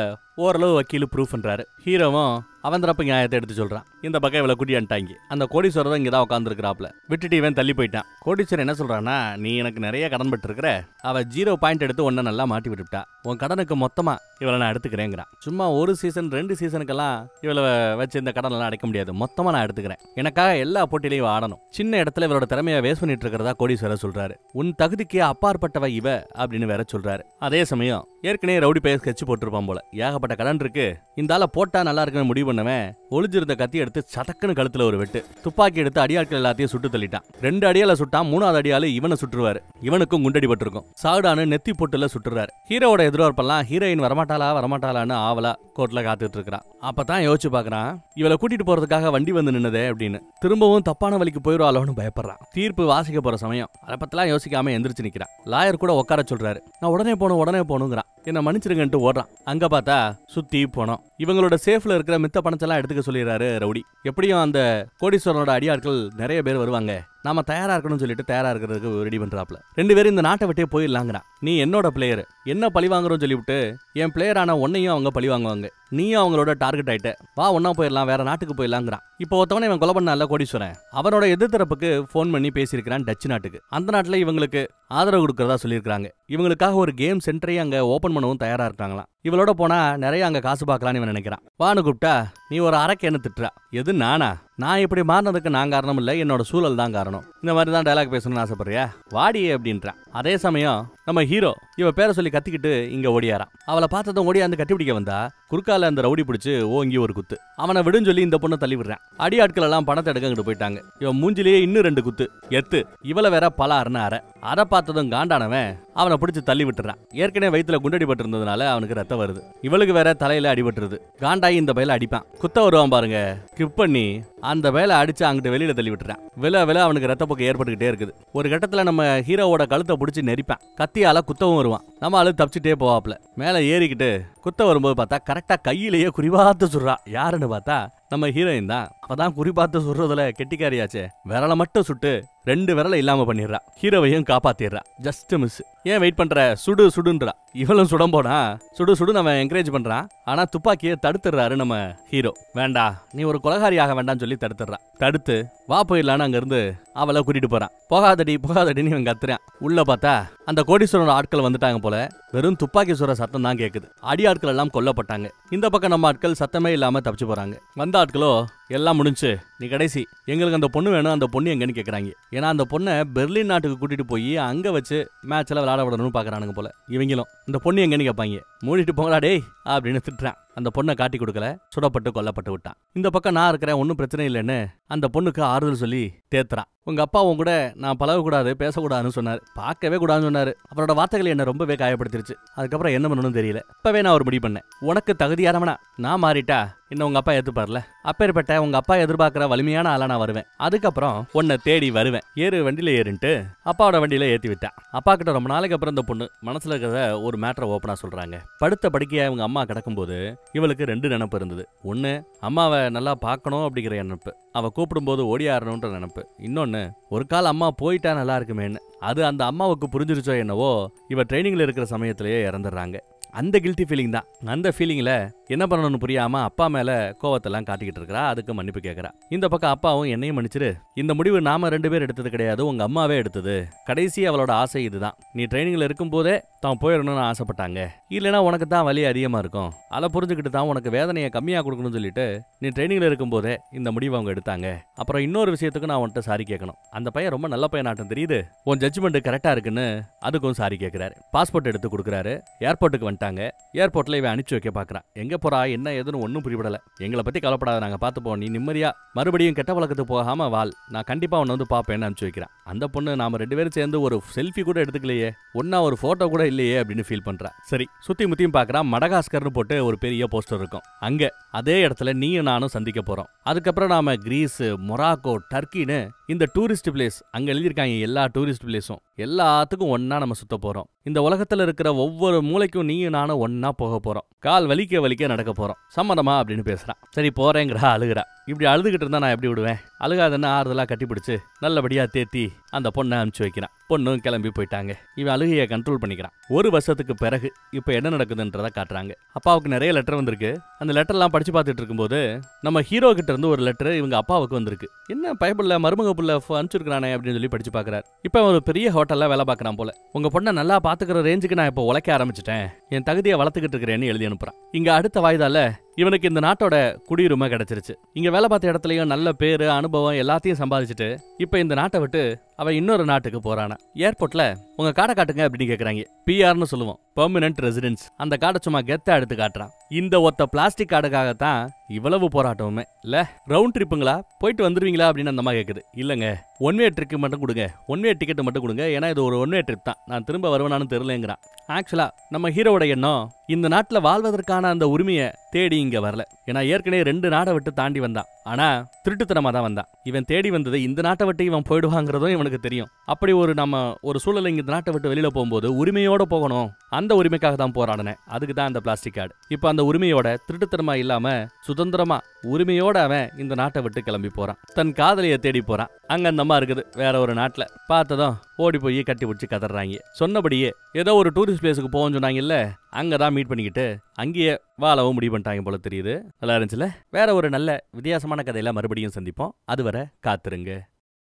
ஓரளவு ப்ரூஃப் ப்ரூஃப்ன்றாரு ஹீரோவும் அவன் தரப்பு நியாயத்தை எடுத்து சொல்கிறான் இந்த பக்கம் இவ்வளோ குடியான்ட்டாங்க அந்த கோடீஸ்வரர் தான் இங்கே தான் உட்காந்துருக்கிறாப்ல விட்டுட்டு இவன் தள்ளி போயிட்டான் கோடீஸ்வரர் என்ன சொல்கிறான்னா நீ எனக்கு நிறைய கடன் பட்டுருக்கிற அவள் ஜீரோ பாயிண்ட் எடுத்து ஒன்றை நல்லா மாட்டி விட்டுவிட்டா உன் கடனுக்கு மொத்தமாக இவளை நான் எடுத்துக்கிறேங்கிறான் சும்மா ஒரு சீசன் ரெண்டு சீசனுக்கெல்லாம் இவளை வச்சு இந்த கடன் எல்லாம் அடைக்க முடியாது மொத்தமாக நான் எடுத்துக்கிறேன் எனக்காக எல்லா போட்டியிலையும் ஆடணும் சின்ன இடத்துல இவரோட திறமையை வேஸ்ட் பண்ணிட்டு இருக்கிறதா கோடீஸ்வரர் சொல்கிறாரு உன் தகுதிக்கு அப்பாற்பட்டவ இவ அப்படின்னு வேற சொல்கிறாரு அதே சமயம் ஏற்கனவே ரவுடி பேர் ஸ்கெட்ச் போட்டிருப்பான் போல ஏகப்பட்ட கடன் இருக்கு இந்தால ஆளை போட்டால் நல்லா இருக்குன்னு முடிவு பண்ணவன் ஒளிஞ்சிருந்த கத்தி எடுத்து சதக்குன்னு கழுத்துல ஒரு வெட்டு துப்பாக்கி எடுத்து அடியாட்கள் எல்லாத்தையும் சுட்டு தள்ளிட்டான் ரெண்டு அடியால சுட்டான் மூணாவது அடியால இவனை சுட்டுருவாரு இவனுக்கும் குண்டடி பட்டிருக்கும் சாகுடானு நெத்தி பொட்டுல சுட்டுறாரு ஹீரோவோட எதிர்பார்ப்பெல்லாம் ஹீரோயின் வரமாட்டாளா வரமாட்டாளான்னு ஆவலா கோர்ட்ல காத்துட்டு இருக்கிறான் அப்பதான் யோசிச்சு பாக்குறான் இவளை கூட்டிட்டு போறதுக்காக வண்டி வந்து நின்னதே அப்படின்னு திரும்பவும் தப்பான வழிக்கு போயிடுவாளோன்னு பயப்படுறான் தீர்ப்பு வாசிக்க போற சமயம் அதை யோசிக்காம எந்திரிச்சு நிக்கிறான் லாயர் கூட உட்கார சொல்றாரு நான் உடனே போகணும் உடனே போகணுங்கிறான் என்ன மன்னிச்சிருங்கன்ட்டு ஓடுறான் அங்க பார்த்தா சுத்தி போனோம் இவங்களோட சேஃப்ல இருக்கிற மித்த பணத்தெல்லாம் எடுத்துக்க சொல்லிடுறாரு ரவுடி எப்படியும் அந்த கோடீஸ்வரனோட அடியாட்கள் நிறைய பேர் வருவாங்க நாம தயாராக இருக்கணும்னு சொல்லிட்டு தயாராக இருக்கிறதுக்கு ரெடி பண்ணுறாப்புல ரெண்டு பேரும் இந்த நாட்டை விட்டே போயிடலாங்கிறான் நீ என்னோட பிளேயர் என்ன பழி வாங்குறோம்னு சொல்லிவிட்டு என் பிளேயர் ஆனால் உன்னையும் அவங்க பழி வாங்குவாங்க நீயும் அவங்களோட டார்கெட் ஆகிட்ட வா ஒன்னா போயிடலாம் வேற நாட்டுக்கு போயிடலாங்கிறான் இப்போ ஒருத்தவனை இவன் கொலை பண்ணால கோடீஸ்வரன் அவனோட எதிர்த்தரப்புக்கு ஃபோன் பண்ணி பேசியிருக்கிறான் டச் நாட்டுக்கு அந்த நாட்டில் இவங்களுக்கு ஆதரவு கொடுக்கறதா சொல்லியிருக்காங்க இவங்களுக்காக ஒரு கேம் சென்டரையும் அங்கே ஓப்பன் பண்ணவும் தயாராக இருக்காங்களாம் இவளோட போனால் நிறைய அங்கே காசு பார்க்கலான்னு இவன் நினைக்கிறான் வான்னு கூப்பிட்டா நீ ஒரு அரைக்கு என்ன திட்டுற எது நானா நான் இப்படி மாறினதுக்கு நான் காரணம் இல்லை என்னோட சூழல் தான் காரணம் இந்த மாதிரி தான் டைலாக் பேசணும்னு ஆசைப்படுறியா வாடியே அப்படின்றான் அதே சமயம் நம்ம ஹீரோ இவ பேரை சொல்லி கத்திக்கிட்டு இங்க ஓடியாரான் அவளை பார்த்ததும் ஓடியாந்து கட்டி பிடிக்க வந்தா குறுக்கால அந்த ரவுடி பிடிச்சு ஓங்கி ஒரு குத்து அவனை விடுன்னு சொல்லி இந்த பொண்ணை தள்ளி விடுறான் அடி ஆட்கள் எல்லாம் பணத்தை எடுக்கங்கிட்டு போயிட்டாங்க இவன் மூஞ்சிலேயே இன்னும் ரெண்டு குத்து எத்து இவளை வேற பல அரண அரை அதை பார்த்ததும் காண்டானவன் அவனை பிடிச்சி தள்ளி விட்டுறான் ஏற்கனவே வயிற்றுல குண்டடிபட்டு இருந்ததுனால அவனுக்கு ரத்தம் வருது இவளுக்கு வேற தலையில அடிபட்டுருது காண்டாயி இந்த பயில அடிப்பான் குத்த வருவான் பாருங்க கிப் பண்ணி அந்த வேலை அடிச்சு அங்கிட்டு வெளியில தள்ளி விட்டுறான் வில வில அவனுக்கு ரத்தப்போக்கு ஏற்பட்டுக்கிட்டே இருக்குது ஒரு கட்டத்துல நம்ம ஹீரோவோட கழுத்தை பிடிச்சி நெரிப்பான் கத்தியால குத்தவும் வருவான் நம்ம ஆளு தப்பிச்சுட்டே போவாப்ல மேல ஏறிக்கிட்டு குத்த வரும்போது பார்த்தா கரெக்டா கையிலேயே குறிவாத்து சுடுறான் யாருன்னு பார்த்தா நம்ம ஹீரோயின் தான் அப்பதான் குறிப்பாத்த சொல்றதுல கெட்டிக்காரியாச்சே விரலை மட்டும் சுட்டு ரெண்டு விரலை இல்லாம பண்ணிடுறா ஹீரோவையும் காப்பாத்திடுறா ஜஸ்ட் மிஸ் ஏன் வெயிட் பண்ற சுடு சுடுன்றா இவளும் சுடம் போனா சுடு சுடு நம்ம என்கரேஜ் பண்றான் ஆனா துப்பாக்கியை தடுத்துடுறாரு நம்ம ஹீரோ வேண்டா நீ ஒரு கொலகாரி ஆக வேண்டாம்னு சொல்லி தடுத்துடுறா தடுத்து வா போயிடலான்னு அங்கிருந்து அவளை கூட்டிட்டு போறான் போகாதடி போகாதடின்னு இவன் கத்துறான் உள்ள பார்த்தா அந்த கோடீஸ்வரன் ஆட்கள் வந்துட்டாங்க போல வெறும் துப்பாக்கி சுர சத்தம் தான் கேட்குது அடி ஆட்கள் எல்லாம் கொல்லப்பட்டாங்க இந்த பக்கம் நம்ம ஆட்கள் சத்தமே இல்லாம தப்பிச்சு போறாங்க வந்த ஆட்களோ எல்லாம் முடிஞ்சு நீ கடைசி எங்களுக்கு அந்த பொண்ணு வேணும் அந்த பொண்ணு எங்கன்னு கேட்குறாங்க ஏன்னா அந்த பொண்ணை பெர்லின் நாட்டுக்கு கூட்டிகிட்டு போய் அங்கே வச்சு மேட்ச்சில் விளாட விடணும்னு பார்க்குறானுங்க போல இவங்களும் இந்த பொண்ணு எங்கன்னு கேட்பாங்க மூடிட்டு போங்களாடே அப்படின்னு திட்டுறான் அந்த பொண்ணை காட்டி கொடுக்கல சுடப்பட்டு கொல்லப்பட்டு விட்டான் இந்த பக்கம் நான் இருக்கிறேன் ஒன்றும் பிரச்சனை இல்லைன்னு அந்த பொண்ணுக்கு ஆறுதல் சொல்லி தேத்துறான் உங்க அப்பாவும் கூட நான் பழகக்கூடாது பேசக்கூடாதுன்னு சொன்னார் பார்க்கவே கூடாதுன்னு சொன்னார் அவரோட வார்த்தைகள் என்னை ரொம்பவே காயப்படுத்திருச்சு அதுக்கப்புறம் என்ன பண்ணணும்னு தெரியல இப்போவே நான் ஒரு முடிவு பண்ணேன் உனக்கு தகுதியானவனா நான் மாறிட்டா இன்னும் உங்கள் அப்பா எதிர்பார்ல அப்பேற்பட்ட உங்கள் அப்பா எதிர்பார்க்குற வலிமையான ஆளா நான் வருவேன் அதுக்கப்புறம் உன்னை தேடி வருவேன் ஏறு வண்டியில ஏறுன்ட்டு அப்பாவோட வண்டியில ஏற்றி விட்டேன் அப்பா கிட்ட ரொம்ப நாளைக்கு அப்புறம் இந்த பொண்ணு மனசில் இருக்கிறத ஒரு மேட்டரை ஓப்பனாக சொல்கிறாங்க படுத்த படுக்கையாக இவங்க அம்மா கிடக்கும்போது இவளுக்கு ரெண்டு நினப்பு இருந்தது ஒன்று அம்மாவை நல்லா பார்க்கணும் அப்படிங்கிற நினப்பு அவள் கூப்பிடும்போது ஓடியாரணுன்ற நினப்பு இன்னொன்று ஒரு கால் அம்மா போயிட்டா நல்லா இருக்குமேன்னு அது அந்த அம்மாவுக்கு புரிஞ்சிருச்சோ என்னவோ இவ ட்ரைனிங்கில் இருக்கிற சமயத்திலேயே இறந்துடுறாங்க அந்த கில்ட்டி ஃபீலிங் தான் அந்த ஃபீலிங்கில் என்ன பண்ணணும்னு புரியாமல் அப்பா மேலே கோவத்தெல்லாம் காட்டிக்கிட்டு இருக்கிறா அதுக்கு மன்னிப்பு கேட்குறா இந்த பக்கம் அப்பாவும் என்னையும் மன்னிச்சிரு இந்த முடிவு நாம ரெண்டு பேர் எடுத்தது கிடையாது உங்கள் அம்மாவே எடுத்தது கடைசி அவளோட ஆசை இதுதான் நீ ட்ரைனிங்கில் போதே தான் போயிடணும்னு ஆசைப்பட்டாங்க இல்லைனா உனக்கு தான் வலி அதிகமாக இருக்கும் அதை புரிஞ்சுக்கிட்டு தான் உனக்கு வேதனையை கம்மியாக கொடுக்கணும்னு சொல்லிட்டு நீ ட்ரைனிங்கில் இருக்கும்போதே இந்த முடிவு அவங்க எடுத்தாங்க அப்புறம் இன்னொரு விஷயத்துக்கு நான் உன்கிட்ட சாரி கேட்கணும் அந்த பையன் ரொம்ப நல்ல பையனாட்டம் தெரியுது உன் ஜட்ஜ்மெண்ட் கரெக்டாக இருக்குன்னு அதுக்கும் சாரி கேட்குறாரு பாஸ்போர்ட் எடுத்து கொடுக்குறாரு ஏர்போர்ட்டுக்கு வந்துட்டு எடுத்தாங்க ஏர்போர்ட்ல இவன் அனுப்பிச்சு வைக்க பாக்குறான் எங்க போறா என்ன ஏதுன்னு ஒண்ணும் புரிபடலை எங்களை பத்தி கவலைப்படாத நாங்க பாத்துப்போம் நீ நிம்மதியா மறுபடியும் கெட்ட வழக்கத்துக்கு போகாம வாழ் நான் கண்டிப்பா உன்னை வந்து பாப்பேன் அனுப்பிச்சு வைக்கிறேன் அந்த பொண்ணு நாம ரெண்டு பேரும் சேர்ந்து ஒரு செல்ஃபி கூட எடுத்துக்கலையே ஒன்னா ஒரு போட்டோ கூட இல்லையே அப்படின்னு ஃபீல் பண்ணுறான் சரி சுத்தி முத்தியும் பாக்குறான் மடகாஸ்கர்னு போட்டு ஒரு பெரிய போஸ்டர் இருக்கும் அங்க அதே இடத்துல நீயும் நானும் சந்திக்க போறோம் அதுக்கப்புறம் நாம கிரீஸ் மொராக்கோ டர்க்கின்னு இந்த டூரிஸ்ட் பிளேஸ் அங்கே எழுதியிருக்காங்க எல்லா டூரிஸ்ட் பிளேஸும் எல்லாத்துக்கும் ஒன்னா நம்ம சுத்த போறோம் இந்த உலகத்துல இருக்கிற ஒவ்வொரு மூளைக்கும் நீயும் நானும் ஒன்னா போக போறோம் கால் வலிக்க வலிக்க நடக்க போறோம் சம்மதமா அப்படின்னு பேசுறான் சரி போறேங்கிறா அழுகிறா இப்படி அழுதுகிட்டு இருந்தா நான் எப்படி விடுவேன் அழுகாதன்னு ஆறுதலாக கட்டிப்பிடிச்சு நல்லபடியாக தேத்தி அந்த பொண்ணை அனுப்பிச்சு வைக்கிறான் பொண்ணும் கிளம்பி போயிட்டாங்க இவன் அழுகையை கண்ட்ரோல் பண்ணிக்கிறான் ஒரு வருஷத்துக்கு பிறகு இப்போ என்ன நடக்குதுன்றதை காட்டுறாங்க அப்பாவுக்கு நிறைய லெட்டர் வந்திருக்கு அந்த லெட்டர்லாம் படிச்சு பார்த்துட்டு இருக்கும்போது நம்ம ஹீரோ கிட்ட இருந்து ஒரு லெட்டர் இவங்க அப்பாவுக்கு வந்திருக்கு என்ன பைபிளில் மருமக புள்ள அனுப்பிச்சிருக்கிறானே அப்படின்னு சொல்லி படிச்சு பார்க்குறாரு இப்போ ஒரு பெரிய ஹோட்டலில் வேலை பார்க்குறான் போல உங்கள் பொண்ணை நல்லா பார்த்துக்கிற ரேஞ்சுக்கு நான் இப்போ உழைக்க ஆரம்பிச்சிட்டேன் என் தகுதியை வளர்த்துக்கிட்டு இருக்கிறேன்னு எழுதி அனுப்புறான் இங்கே அடுத்த வாய்தால இவனுக்கு இந்த நாட்டோட குடியுரிமை கிடைச்சிருச்சு இங்க வேலை பார்த்த இடத்துலயும் நல்ல பேரு அனுபவம் எல்லாத்தையும் சம்பாதிச்சுட்டு இப்ப இந்த நாட்டை விட்டு அவன் இன்னொரு நாட்டுக்கு போறானா ஏர்போர்ட்ல உங்க காடை காட்டுங்க அப்படின்னு கேக்குறாங்க பிஆர்னு சொல்லுவோம் பெர்மனன்ட் ரெசிடென்ஸ் அந்த காடை சும்மா கெத்த எடுத்து காட்டுறான் இந்த ஒத்த பிளாஸ்டிக் கார்டுக்காகத்தான் இவ்வளவு போராட்டமுமே இல்லை ரவுண்ட் ட்ரிப்புங்களா போயிட்டு வந்துடுவீங்களா அப்படின்னு அந்த மாதிரி கேட்குது இல்லைங்க ஒன் வே ட்ரிக்கு மட்டும் கொடுங்க ஒன் வே டிக்கெட் மட்டும் கொடுங்க ஏன்னா இது ஒரு ஒன் வே ட்ரிப் தான் நான் திரும்ப வருவேனானு தெரிலங்கிறான் ஆக்சுவலாக நம்ம ஹீரோட எண்ணம் இந்த நாட்டில் வாழ்வதற்கான அந்த உரிமையை தேடி இங்கே வரல ஏன்னா ஏற்கனவே ரெண்டு நாடை விட்டு தாண்டி வந்தான் ஆனால் திருட்டுத்தனமாக தான் வந்தான் இவன் தேடி வந்தது இந்த நாட்டை விட்டு இவன் போயிடுவாங்கிறதும் இவனுக்கு தெரியும் அப்படி ஒரு நம்ம ஒரு சூழலை இந்த நாட்டை விட்டு வெளியில் போகும்போது உரிமையோடு போகணும் அந்த உரிமைக்காக தான் போராடினேன் அதுக்கு தான் அந்த பிளாஸ்டிக் கார்டு இப்போ அந்த உரிமையோட திருட்டுத்தனமா இல்லாம சுதந்திரமா உரிமையோட அவன் இந்த நாட்டை விட்டு கிளம்பி போறான் தன் காதலியை தேடி போறான் அங்க அந்தமா இருக்குது வேற ஒரு நாட்டுல பார்த்ததும் ஓடி போய் கட்டி பிடிச்சி கதறாங்க சொன்னபடியே ஏதோ ஒரு டூரிஸ்ட் பிளேஸுக்கு போவோம்னு சொன்னாங்கல்ல அங்கே தான் மீட் பண்ணிக்கிட்டு அங்கேயே வாழவும் முடிவு பண்ணிட்டாங்க போல தெரியுது நல்லா இருந்துச்சுல வேற ஒரு நல்ல வித்தியாசமான கதையில மறுபடியும் சந்திப்போம் அதுவரை காத்துருங்க